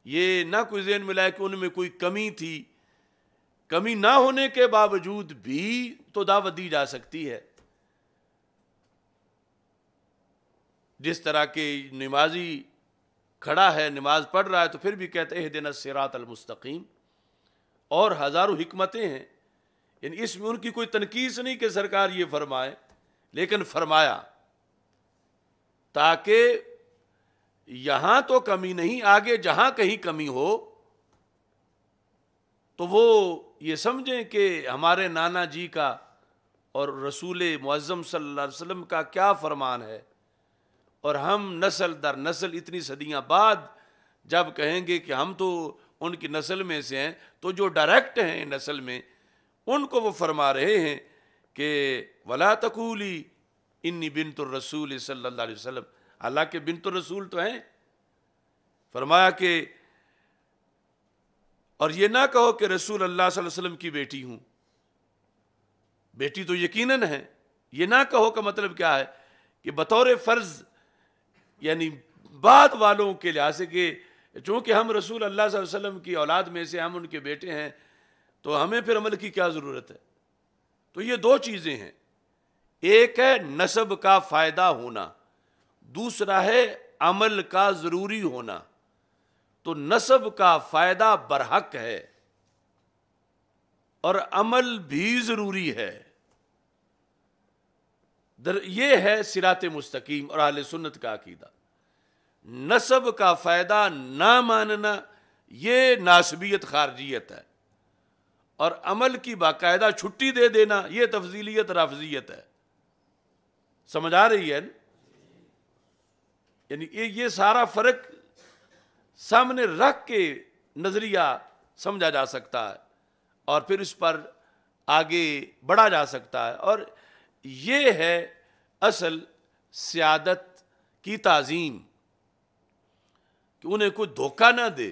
ये ना कोई जेन मिला है कि उनमें कोई कमी थी कमी ना होने के बावजूद भी तो दावत दी जा सकती है जिस तरह के नमाजी खड़ा है नमाज पढ़ रहा है तो फिर भी कहते हैं दिन सिरात अलमस्तकीम और हज़ारों हमतें हैं यानी इसमें उनकी कोई तनकीस नहीं कि सरकार ये फरमाए लेकिन फरमाया ताकि यहाँ तो कमी नहीं आगे जहाँ कहीं कमी हो तो वो ये समझें कि हमारे नाना जी का और रसूल मज़म सल वसम का क्या फरमान है और हम नस्ल दर नस्ल इतनी सदियां बाद जब कहेंगे कि हम तो उनकी नस्ल में से हैं तो जो डायरेक्ट हैं नस्ल में उनको वो फरमा रहे हैं कि वला तकूली इन्नी बिन तो रसूल सल्ला वसम हालांकि बिन तो रसूल तो हैं फरमाया कि और ये ना कहो कि रसूल अल्लाह वसलम की बेटी हूँ बेटी तो यकीनन है ये ना कहो का मतलब क्या है कि बतौर फ़र्ज़ यानी बाद वालों के लिहाज से कि चूँकि हम रसूल अल्लाह वसल्लम की औलाद में से हम उनके बेटे हैं तो हमें फिर अमल की क्या ज़रूरत है तो ये दो चीज़ें हैं एक है नसब का फ़ायदा होना दूसरा है अमल का ज़रूरी होना तो नसब का फ़ायदा बरहक है और अमल भी ज़रूरी है दर ये है सिरात मुस्तकीम और आल सुन्नत का अकीदा नसब का फ़ायदा ना मानना ये नासबियत खारजियत है और अमल की बाकायदा छुट्टी दे देना ये तफजीलियत राफजियत है समझ आ रही है न? यानी ये ये सारा फ़र्क सामने रख के नज़रिया समझा जा सकता है और फिर इस पर आगे बढ़ा जा सकता है और ये है असल सियादत की ताज़ीम कि उन्हें कोई धोखा ना दे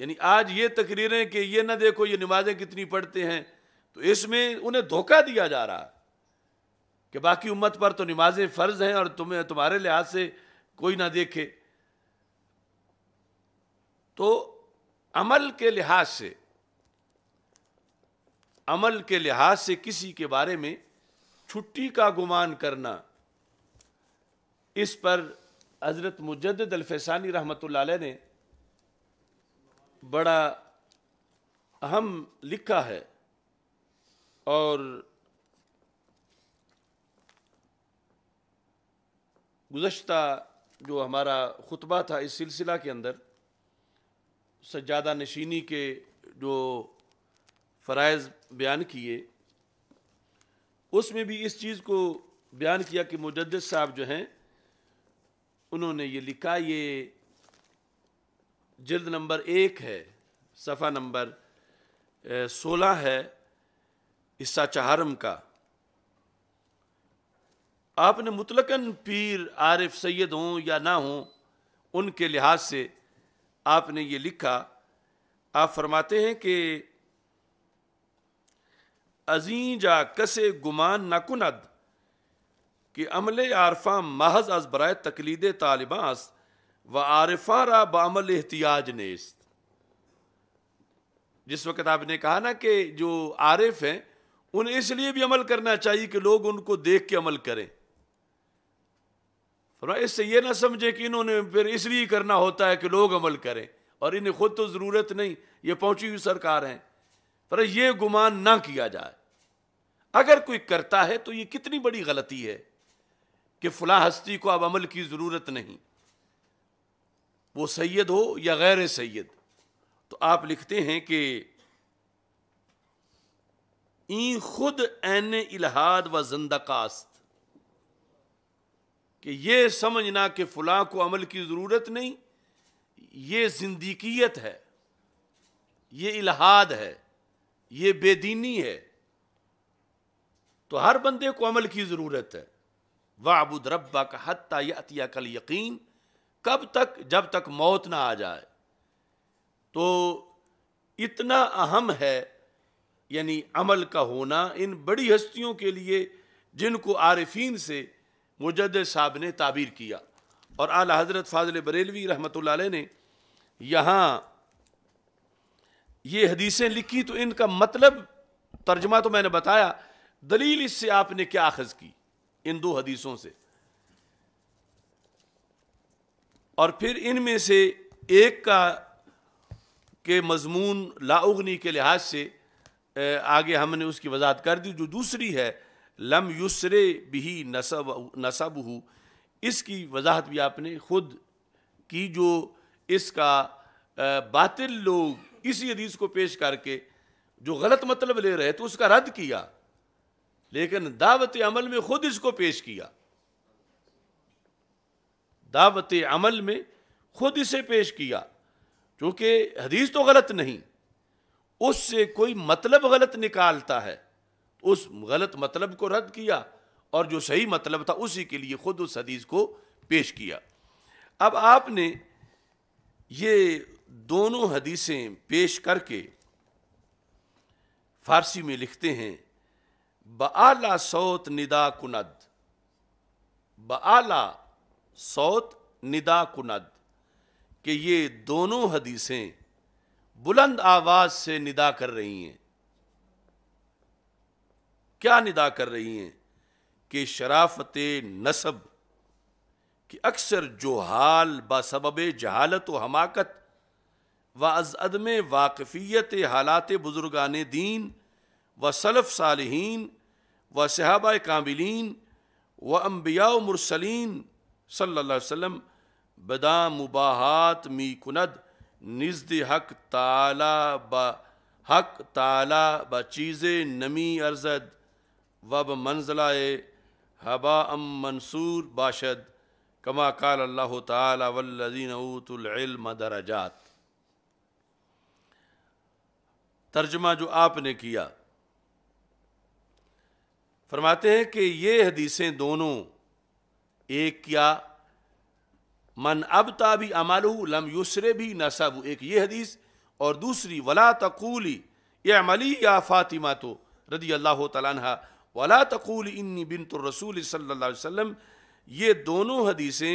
यानी आज ये तकरीरें कि ये ना देखो ये नमाजें कितनी पढ़ते हैं तो इसमें उन्हें धोखा दिया जा रहा है कि बाकी उम्मत पर तो नमाजें फ़र्ज हैं और तुम्हें तुम्हारे लिहाज से कोई ना देखे तो अमल के लिहाज से अमल के लिहाज से किसी के बारे में छुट्टी का गुमान करना इस पर हज़रत मुजद अलफसानी रहमत ने बड़ा अहम लिखा है और गुज्त जो हमारा ख़ुतबा था इस सिलसिला के अंदर सज्जादा नशीनी के जो फ़रज़ बयान किए उसमें भी इस चीज़ को बयान किया कि मुजद साहब जो हैं उन्होंने ये लिखा ये जल्द नंबर एक है सफ़ा नंबर सोलह है हिस्सा चहारम का आपने मुतलकन पीर आरिफ सैद हों या ना हों उनके लिहाज से आपने ये लिखा आप फरमाते हैं कि अजीजा कसे गुमान अद कि अमल आरफा महज अज बरए तकलीद तालिबास व आरफा रा बमल एहतियाज ने जिस वक्त आपने कहा ना कि जो आरिफ हैं उन्हें इसलिए भी अमल करना चाहिए कि लोग उनको देख के अमल करें इससे यह ना समझे कि इन्होंने फिर इसलिए करना होता है कि लोग अमल करें और इन्हें खुद तो ज़रूरत नहीं ये पहुंची हुई सरकार हैं पर यह गुमान ना किया जाए अगर कोई करता है तो यह कितनी बड़ी गलती है कि फला हस्ती को अब अमल की ज़रूरत नहीं वो सैयद हो या गैर सैयद तो आप लिखते हैं कि ई खुद एन इलाहाद व जिंदकास्त कि यह समझना कि फला को अमल की ज़रूरत नहीं ये जिंदीकीत है ये इलाहाद है ये बेदीनी है तो हर बंदे को अमल की ज़रूरत है वाबुद रब्बा का हत्या अतिया कल यकीन कब तक जब तक मौत ना आ जाए तो इतना अहम है यानी अमल का होना इन बड़ी हस्तियों के लिए जिनको आरफीन से मुजद साहब ने ताबीर किया और आला हज़रत फाजल बरेलवी रहमत ने यहाँ ये हदीसें लिखी तो इनका मतलब तर्जमा तो मैंने बताया दलील इससे आपने क्या अखज की इन दो हदीसों से और फिर इनमें से एक का के मजमून लाउगनी के लिहाज से आगे हमने उसकी वजाहत कर दी जो दूसरी है लम युसरे बिही नसब नसब हु इसकी वजाहत भी आपने खुद की जो इसका बातिल लोग इसी हदीस को पेश करके जो गलत मतलब ले रहे थे तो उसका रद्द किया लेकिन दावत अमल में खुद इसको पेश किया दावत अमल में खुद इसे पेश किया क्योंकि हदीस तो गलत नहीं उससे कोई मतलब गलत निकालता है उस गलत मतलब को रद्द किया और जो सही मतलब था उसी के लिए खुद उस हदीस को पेश किया अब आपने ये दोनों हदीसें पेश करके फारसी में लिखते हैं बला सौत निदा कुनद बला सौत निदा कुनद कि ये दोनों हदीसें बुलंद आवाज से निदा कर रही हैं क्या निदा कर रही हैं कि शराफत नसब कि अक्सर जो हाल बसब जहालत व हमाकत व अज अदम वाकफ़ियत हालात बुज़ुर्गान दीन व सलफ़ सालहीन व सहाब कामिलीन व अम्बिया मुरसलिन सल्ला वम बदा मुबाहत मी कुनद नज़द हक ताला ब हक ताला ब चीज़ नमी अर्जद ब मंजिला हबा अम मंसूर बाशद कमा कल अल्लाह ताला वल्लिन तर्जमा जो आपने किया फरमाते हैं कि ये हदीसें दोनों एक क्या मन अब भी अमलू लम युसरे भी सब एक ये हदीस और दूसरी वला तकूली ये अमली या फ़ातिमा तो रदी अल्लाह तला वला तकूल इन्नी बिन तो रसूल सल्ला वम ये दोनों हदीसें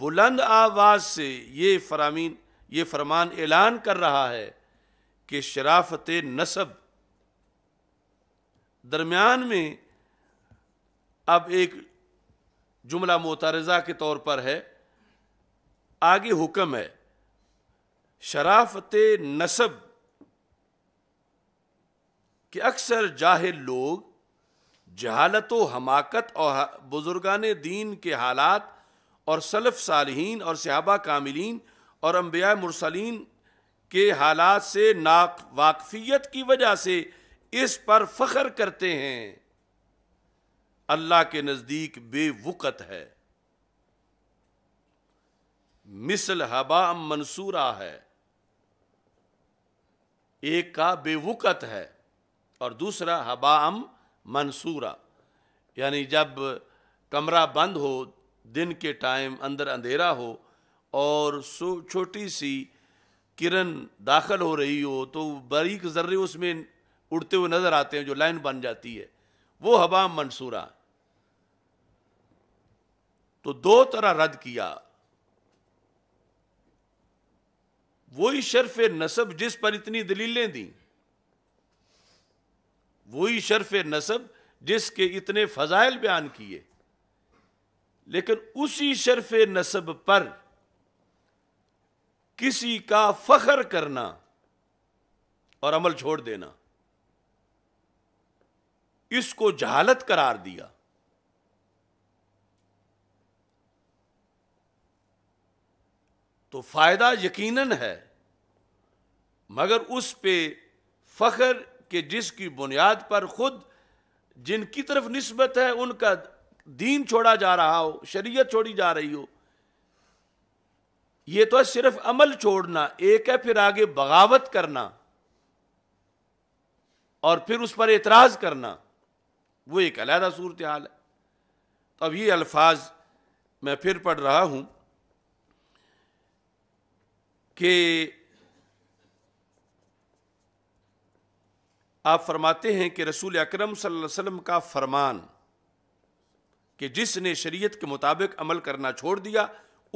बुलंद आवाज़ से ये फरामीन ये फरमान ऐलान कर रहा है कि शराफत नसब दरमियान में अब एक जुमला मोतारजा के तौर पर है आगे हुक्म है शराफत नसब कि अक्सर जाहिर लोग जहालत व हमाकत और बुजुर्गान दीन के हालात और सलफ़ सालहीन और सहाबा कामिलीन और अम्बिया मुरसलीन के हालात से नाक वाकफियत की वजह से इस पर फख्र करते हैं अल्लाह के नज़दीक बेवकत है मिसल हबा मंसूरा है एक का बेवकत है और दूसरा हबाम मंसूरा यानी जब कमरा बंद हो दिन के टाइम अंदर अंधेरा हो और छोटी सी किरण दाखिल हो रही हो तो बारीक जर्रे उसमें उड़ते हुए नज़र आते हैं जो लाइन बन जाती है वो हवा मंसूरा तो दो तरह रद्द किया वही शर्फ नसब जिस पर इतनी दलीलें दी वही शर्फ नसब जिसके इतने फजाइल बयान किए लेकिन उसी शर्फ नसब पर किसी का फखर करना और अमल छोड़ देना इसको जहालत करार दिया तो फायदा यकीनन है मगर उस पे फखर के जिसकी बुनियाद पर खुद जिनकी तरफ नस्बत है उनका दीन छोड़ा जा रहा हो शरीयत छोड़ी जा रही हो ये तो है सिर्फ अमल छोड़ना एक है फिर आगे बगावत करना और फिर उस पर एतराज़ करना वो एक अलहदा सूरत हाल है तो अब ये अल्फाज मैं फिर पढ़ रहा हूं कि आप फरमाते हैं कि रसूल अकरम वसल्लम का फरमान कि जिसने शरीयत के मुताबिक अमल करना छोड़ दिया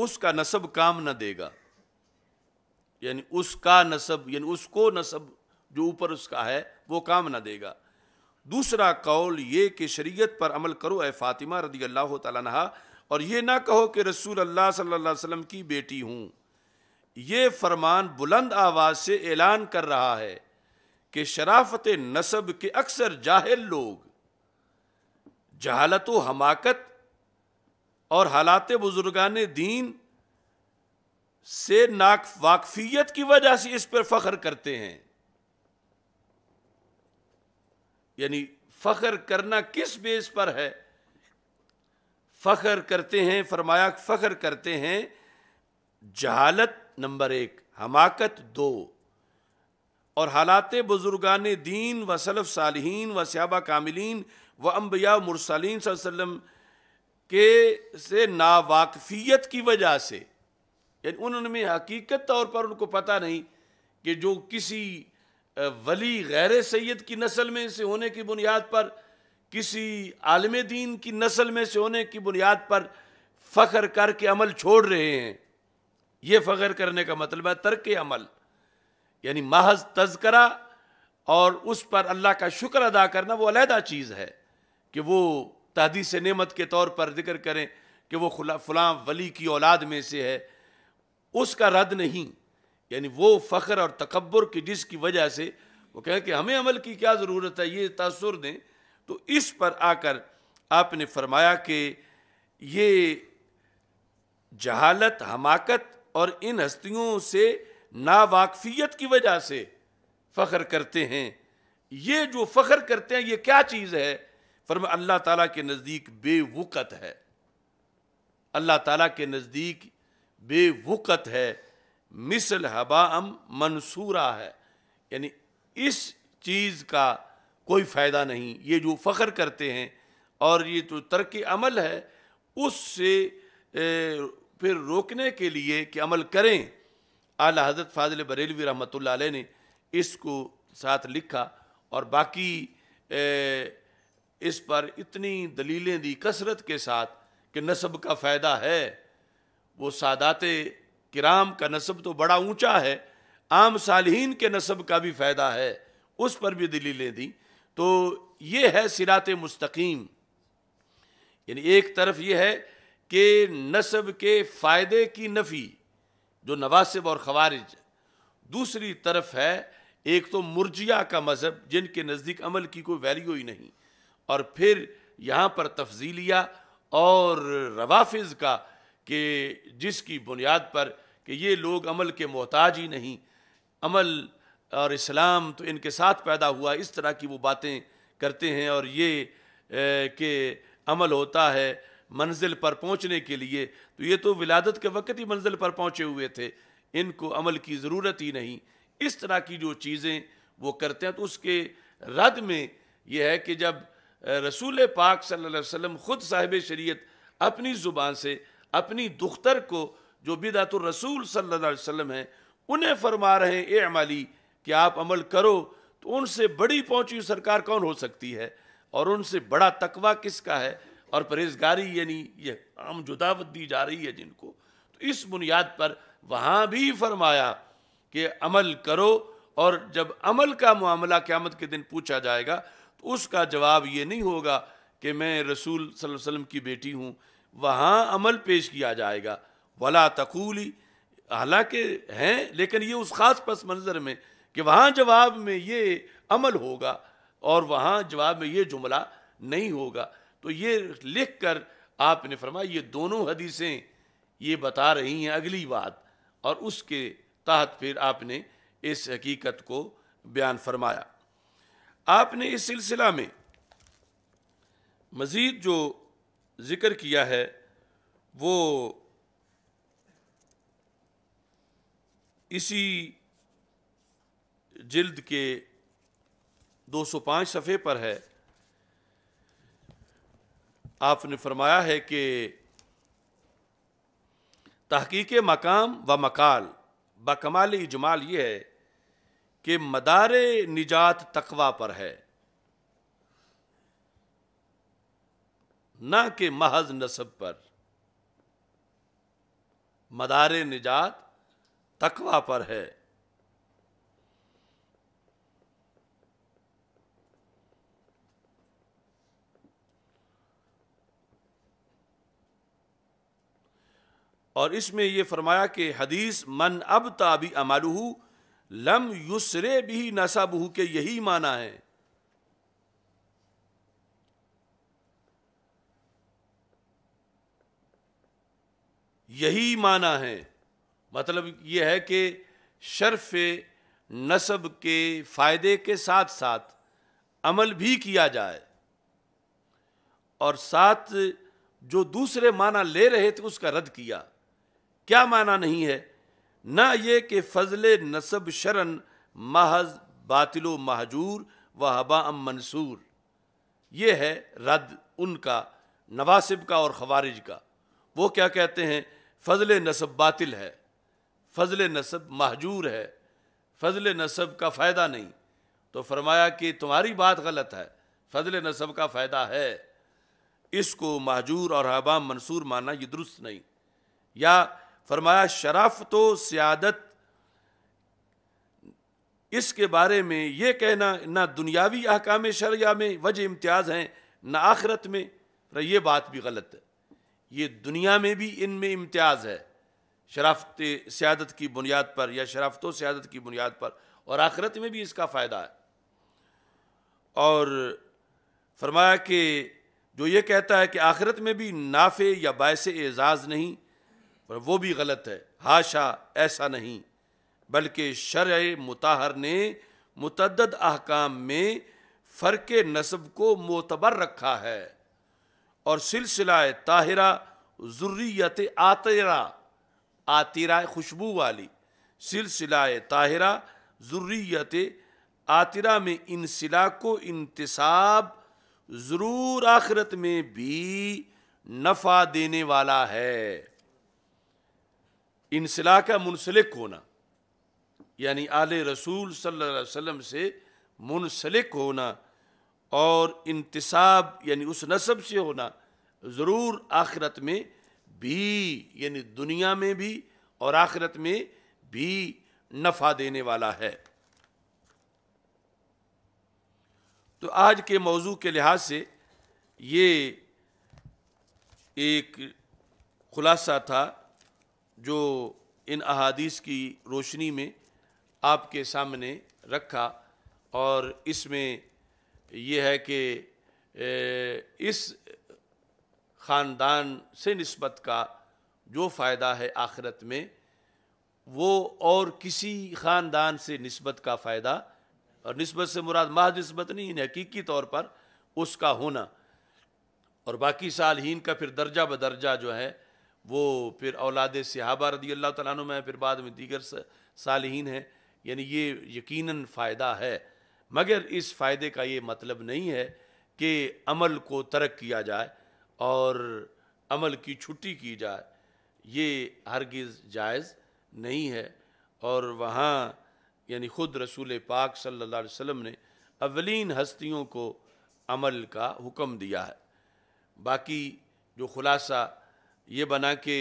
उसका नसब काम न देगा यानी उसका नसब यानी उसको नसब जो ऊपर उसका है वो काम ना देगा दूसरा कौल ये कि शरीयत पर अमल करो ए फातिमा रदी अल्लाह तहा और ये ना कहो कि रसूल अल्लाह सल्लल्लाहु अलैहि वसल्लम की बेटी हूँ ये फरमान बुलंद आवाज़ से ऐलान कर रहा है कि शराफत नसब के अक्सर जाहिल लोग जहालत व हमाकत और हालात बुजुर्गान दीन से नाक वाकफियत की वजह से इस पर फख्र करते हैं यानी फख्र करना किस बेस पर है फख्र करते हैं फरमाया फख्र करते हैं जहालत नंबर एक हमाकत दो और हालात बुजुर्गान दीन व सलफ़ सालहीन व सयाबा कामिलीन व अम्बिया मुरसलिन वसलम के से नावाकफियत की वजह से यानी उन्होंने हकीकत तौर पर उनको पता नहीं कि जो किसी वली गैर सैद की नस्ल में से होने की बुनियाद पर किसी आलम दीन की नस्ल में से होने की बुनियाद पर फ़ख्र करके अमल छोड़ रहे हैं ये फ़ख्र करने का मतलब है तर्क अमल यानी महज तस्करा और उस पर अल्लाह का शुक्र अदा करना वो अलहदा चीज़ है कि वो से नमत के तौर पर जिक्र करें कि वो खुला फलां वली की औलाद में से है उसका रद्द नहीं यानी वो फ़ख्र और तकबर की जिसकी वजह से वो कहें कि हमें अमल की क्या ज़रूरत है ये तसर दें तो इस पर आकर आपने फरमाया कि ये जहालत हमाकत और इन हस्तियों से नावाकफियत की वजह से फ़ख्र करते हैं ये जो फ़ख्र करते हैं ये क्या चीज़ है फरम अल्लाह ताला के नज़दीक बेवक़त है अल्लाह ताला के नज़दीक बेवक़त है मिसल हबाम मंसूरा है यानी इस चीज़ का कोई फ़ायदा नहीं ये जो फ़ख्र करते हैं और ये जो तरक् अमल है उससे फिर रोकने के लिए कि अमल करें आला हज़रत फाजिल बरेलवी रहमत ने इसको साथ लिखा और बाकी ए, इस पर इतनी दलीलें दी कसरत के साथ कि नसब का फ़ायदा है वो सादात किराम का नसब तो बड़ा ऊंचा है आम सालहीन के नसब का भी फ़ायदा है उस पर भी दलीलें दी तो ये है सिरात मुस्तकीम यानी एक तरफ ये है कि नसब के फ़ायदे की नफ़ी जो नवासब और खवारिज दूसरी तरफ है एक तो मुर्जिया का मज़हब जिनके नज़दीक अमल की कोई वैल्यू ही नहीं और फिर यहाँ पर तफजीलिया और रवाफिज का कि जिसकी बुनियाद पर कि ये लोग अमल के मोहताज ही नहीं अमल और इस्लाम तो इनके साथ पैदा हुआ इस तरह की वो बातें करते हैं और ये कि अमल होता है मंजिल पर पहुँचने के लिए तो ये तो विलादत के वक़्त ही मंजिल पर पहुँचे हुए थे इनको अमल की ज़रूरत ही नहीं इस तरह की जो चीज़ें वो करते हैं तो उसके रद में यह है कि जब रसूल पाक सल्लल्लाहु अलैहि वसल्लम ख़ुद साहिब शरीयत अपनी ज़ुबान से अपनी दुख्तर को जो बिदातुर रसूल सल्लल्लाहु अलैहि वसल्लम हैं उन्हें फरमा रहे हैं ए अमाली कि आप अमल करो तो उनसे बड़ी पहुँची सरकार कौन हो सकती है और उनसे बड़ा तकवा किसका है और परहेजगारी यानी ये आम जुदावत दी जा रही है जिनको तो इस बुनियाद पर वहाँ भी फरमाया कि अमल करो और जब अमल का मामला क़्यामत के दिन पूछा जाएगा तो उसका जवाब ये नहीं होगा कि मैं रसूल वसल्लम की बेटी हूँ वहाँ अमल पेश किया जाएगा वला तकूली हालांकि हैं लेकिन ये उस ख़ास पस मंज़र में कि वहाँ जवाब में ये अमल होगा और वहाँ जवाब में ये जुमला नहीं होगा तो ये लिख कर आपने फरमाया ये दोनों हदीसें ये बता रही हैं अगली बात और उसके तहत फिर आपने इस हकीकत को बयान फरमाया आपने इस सिलसिला में मज़ीद जो ज़िक्र किया है वो इसी जिल्द के 205 सफ़े पर है आपने फरमाया है कि तहकीक मकाम व मकाल बकमाल इजमाल ये है कि मदार निजात तकवा पर है ना कि महज नसब पर मदार निजात तकवा पर है और इसमें यह फरमाया कि हदीस मन अब ताबी अमालूहू लम युसरे भी नसाबहू के यही माना है यही माना है मतलब यह है कि शर्फ नसब के फ़ायदे के साथ साथ अमल भी किया जाए और साथ जो दूसरे माना ले रहे थे उसका रद्द किया क्या माना नहीं है ना ये कि फजल नसब शरण महज बातिलो महजूर व हबा अम मंसूर ये है रद्द उनका नवासिब का और खवारिज का वो क्या कहते हैं फजल नसब बातिल है फजल नसब महजूर है फजल नसब का फ़ायदा नहीं तो फरमाया कि तुम्हारी बात गलत है फजल नसब का फ़ायदा है इसको महजूर और हबा मंसूर माना ये दुरुस्त नहीं या फरमाया शराफ तो सियादत इसके बारे में ये कहना ना दुनियावी अहकाम शरिया में वजह इम्तियाज़ हैं ना आखरत में ये बात भी गलत है ये दुनिया में भी इनमें इम्तियाज़ है शराफत सियादत की बुनियाद पर या शराफत तो सियादत की बुनियाद पर और आखरत में भी इसका फ़ायदा है और फरमाया कि जो ये कहता है कि आखरत में भी नाफे या बायस एज़ाज़ नहीं पर वो भी गलत है हाशा ऐसा नहीं बल्कि शर मुताहर ने मुतद अहकाम में फ़र्क नस्ब को मोतबर रखा है और सिलसिला ताहिरा ज़ुर्रियत आतरा आतरा खुशबू वाली सिलसिला ताहिरा ज़ुर्रियत आतरा में इन सिला को इंतसाब ज़रूर आखिरत में भी नफ़ा देने वाला है इंसला का मुनसलिक होना यानी आल रसूल सल्लल्लाहु अलैहि वसल्लम से मुनसलिक होना और इंतसाब यानी उस नसब से होना ज़रूर आखिरत में भी यानी दुनिया में भी और आखिरत में भी नफ़ा देने वाला है तो आज के मौजू के लिहाज से ये एक खुलासा था जो इन अहादीस की रोशनी में आपके सामने रखा और इसमें यह है कि इस ख़ानदान से नस्बत का जो फ़ायदा है आखिरत में वो और किसी ख़ानदान से नस्बत का फ़ायदा और नस्बत से मुराद महज नस्बत नहीं इन हकीकी तौर पर उसका होना और बाकी सालहीन का फिर दर्जा बदर्जा जो है वो फिर औलाद सिहाबा रदी अल्लाह तु में फिर बाद में दीगर सालहीन हैं यानी ये यकीनन फ़ायदा है मगर इस फ़ायदे का ये मतलब नहीं है कि अमल को तरक किया जाए और अमल की छुट्टी की जाए ये हरगिज़ जायज़ नहीं है और वहाँ यानी ख़ुद रसूल पाक सल्ला वम ने अवलिन हस्तियों को अमल का हुक्म दिया है बाकी जो खुलासा ये बना कि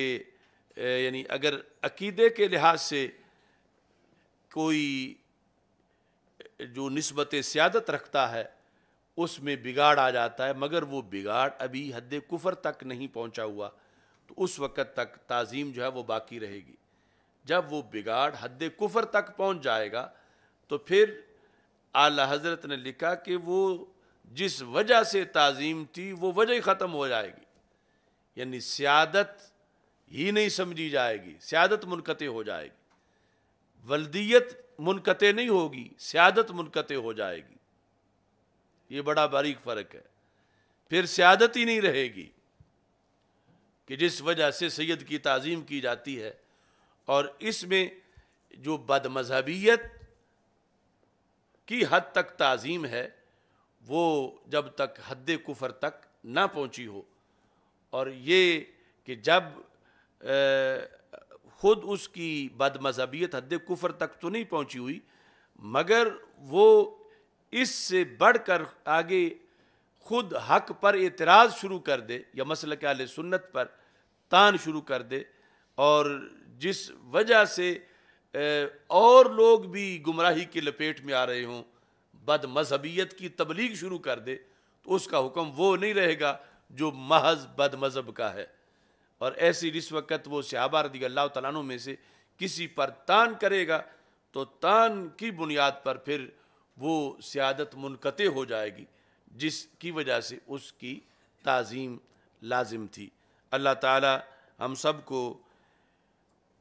यानी अगर अकीदे के लिहाज से कोई जो नस्बत सियादत रखता है उसमें बिगाड़ आ जाता है मगर वो बिगाड़ अभी हद कुफर तक नहीं पहुंचा हुआ तो उस वक़्त तक ताज़ीम जो है वो बाकी रहेगी जब वो बिगाड़ हद कुफर तक पहुंच जाएगा तो फिर आला हज़रत ने लिखा कि वो जिस वजह से ताज़ीम थी वो वजह ही ख़त्म हो जाएगी यानी सियादत ही नहीं समझी जाएगी सियादत मुनकते हो जाएगी वल्दियत मुनकते नहीं होगी सियादत मुनकते हो जाएगी ये बड़ा बारीक फ़र्क है फिर सियादत ही नहीं रहेगी कि जिस वजह से सैयद की तज़ीम की जाती है और इसमें जो बदमजहबियत की हद तक तज़ीम है वो जब तक हद कुफर तक ना पहुँची हो और ये कि जब ख़ुद उसकी बदमजहबियत हद कुफर तक तो नहीं पहुँची हुई मगर वो इससे बढ़ कर आगे खुद हक पर एतराज़ शुरू कर दे या मसल के सुन्नत पर तान शुरू कर दे और जिस वजह से और लोग भी गुमराही की लपेट में आ रहे हों बद मजहबीत की तबलीग शुरू कर दे तो उसका हुक्म वो नहीं रहेगा जो महज बद मज़हब का है और ऐसी वक़्त वो सहाबा रदी अल्लाह तु में से किसी पर तान करेगा तो तान की बुनियाद पर फिर वो सियादत मुनक़ हो जाएगी जिसकी वजह से उसकी तज़ीम लाजिम थी अल्लाह ताली हम सब को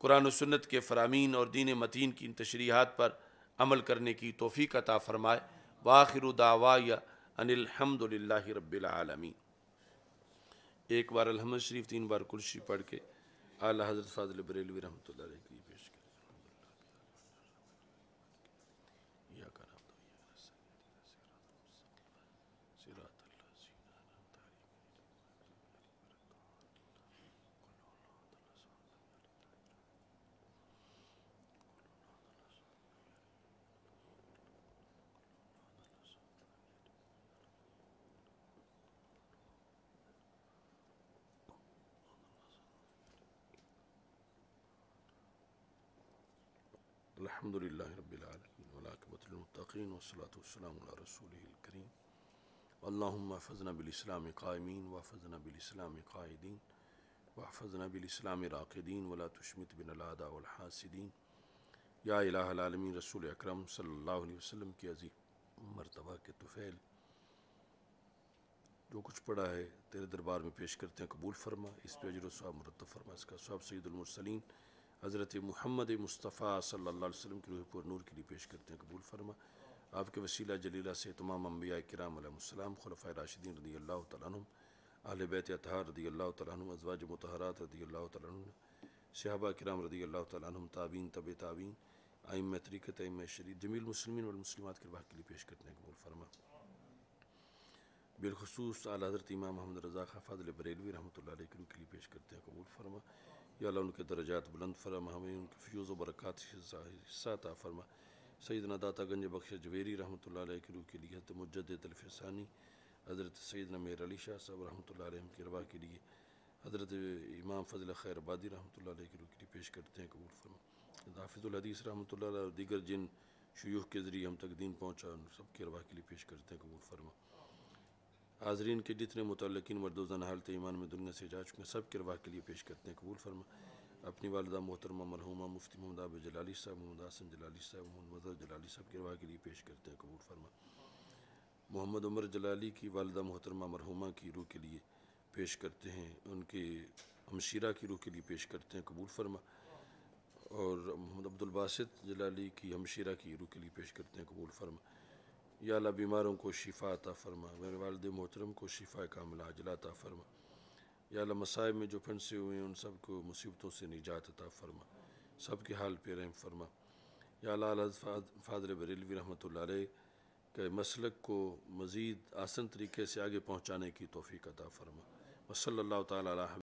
कुरान सन्नत के फ़रामीन और दीन मतीन की इन तशरीहत पर अमल करने की तोफ़ी अता फ़रमाए वाखिर दावा या अनिलहमदिल्ला रबालमीन एक बार अलहमद शरीफ तीन बार कुर्सी पढ़ के आला हजरत फाजल बरेलवी रहमत की الحمد لله رب العالمين والعاقبة للمتقين والصلاة والسلام على رسوله الكريم اللهم احفظنا بالإسلام قائمين واحفظنا بالإسلام قائدين واحفظنا بالإسلام راقدين ولا تشمت بنا الأعداء والحاسدين يا إله العالمين رسول أكرم या इलामीन रसूल अक्रम सल्लल्लाहु अलैहि वसल्लम की अजीम मरतबा के तुफ़ैल जो कुछ पढ़ा है तेरे दरबार में पेश करते हैं कबूल फरमा इस पे अजर वाब मुरतब फरमा इसका सब सैदुलमरसलिन हज़रत महमद मुस्तफ़ा सल्ला वसम की रूह नूर के लिए पेश करते हैं कबूल फरमा आपके वसीला जलीला से तमाम अम्बिया कराम खलफ़ राशिदीन रदी अल्लाह तुम आल बैत अतहार रदी अल्लाह तुम अजवाज मतहरात रदी अल्लाह तुम सहाबा कराम रदी अल्लाह तुम ताबीन तब ताबीन आइम तरीक़ तम शरीफ जमील मुसलमिन और के बाहर के लिए पेश करते हैं कबूल फरमा बिलखसूस आल हज़रत इमाम महमद रज़ा खाफ़ादिल बरेलवी रहमत के लिए पेश करते हैं कबूल फरमा या उनके दर्जात बुलंद फरमा हमें उनके फ्यूज़ बरक़ात हिस्सा ता फरमा सैदना दाता गंज बख्श जवेरी रहमत की रूह के लिए हजरत मुजद तलफ़ानी हज़रत सैदना मेर अली शाह साहब रहमत की रवा के लिए हज़रत इमाम फजल खैर आबादी रहमत की रूह के लिए पेश करते हैं कबूल फरमा हाफिज़ुलहदीस रहमत और दीगर जिन शयूह के ज़रिए हम तक दिन पहुँचा उन सब की रवा के लिए पेश करते हैं कबूल फरमा हाजरीन के जितने मुतलकिन मरदोजन हालत ईमान में दुनिया से जा चुके हैं सब के रवा के लिए पेश करते हैं कबूल फरमा अपनी वालदा मोहतरमा मरहुमा मुफ्ती मोहम्मद आब जलाली साहब मोहम्मद आसन जलाली साहब मोहम्मद मजहर जलाली साहब के रवा के लिए पेश करते हैं कबूल फरमा मोहम्मद उमर जलाली की वालदा मोहतरमा मरहुमा की रूह के लिए पेश करते हैं उनके हमशीरा की रूह के लिए पेश करते हैं कबूल फरमा और मोहम्मद अब्दुलबासत जलाली की हमशीरा की रूह के लिए पेश करते हैं कबूल फरमा या अल्लाह बीमारों को शिफा अता फ़रमा मेरे वालद मोहतरम को शिफा का मिलाजला अता फ़रमा या अल्लाह मसाइब में जो फंसे हुए हैं उन सब को मुसीबतों से निजात अता फ़रमा सब के हाल पे रहम फरमा या अल्लाह फादर बरेलवी रहमत के मसलक को मज़ीद आसन तरीके से आगे पहुँचाने की तोफ़ी अता फ़रमा वसल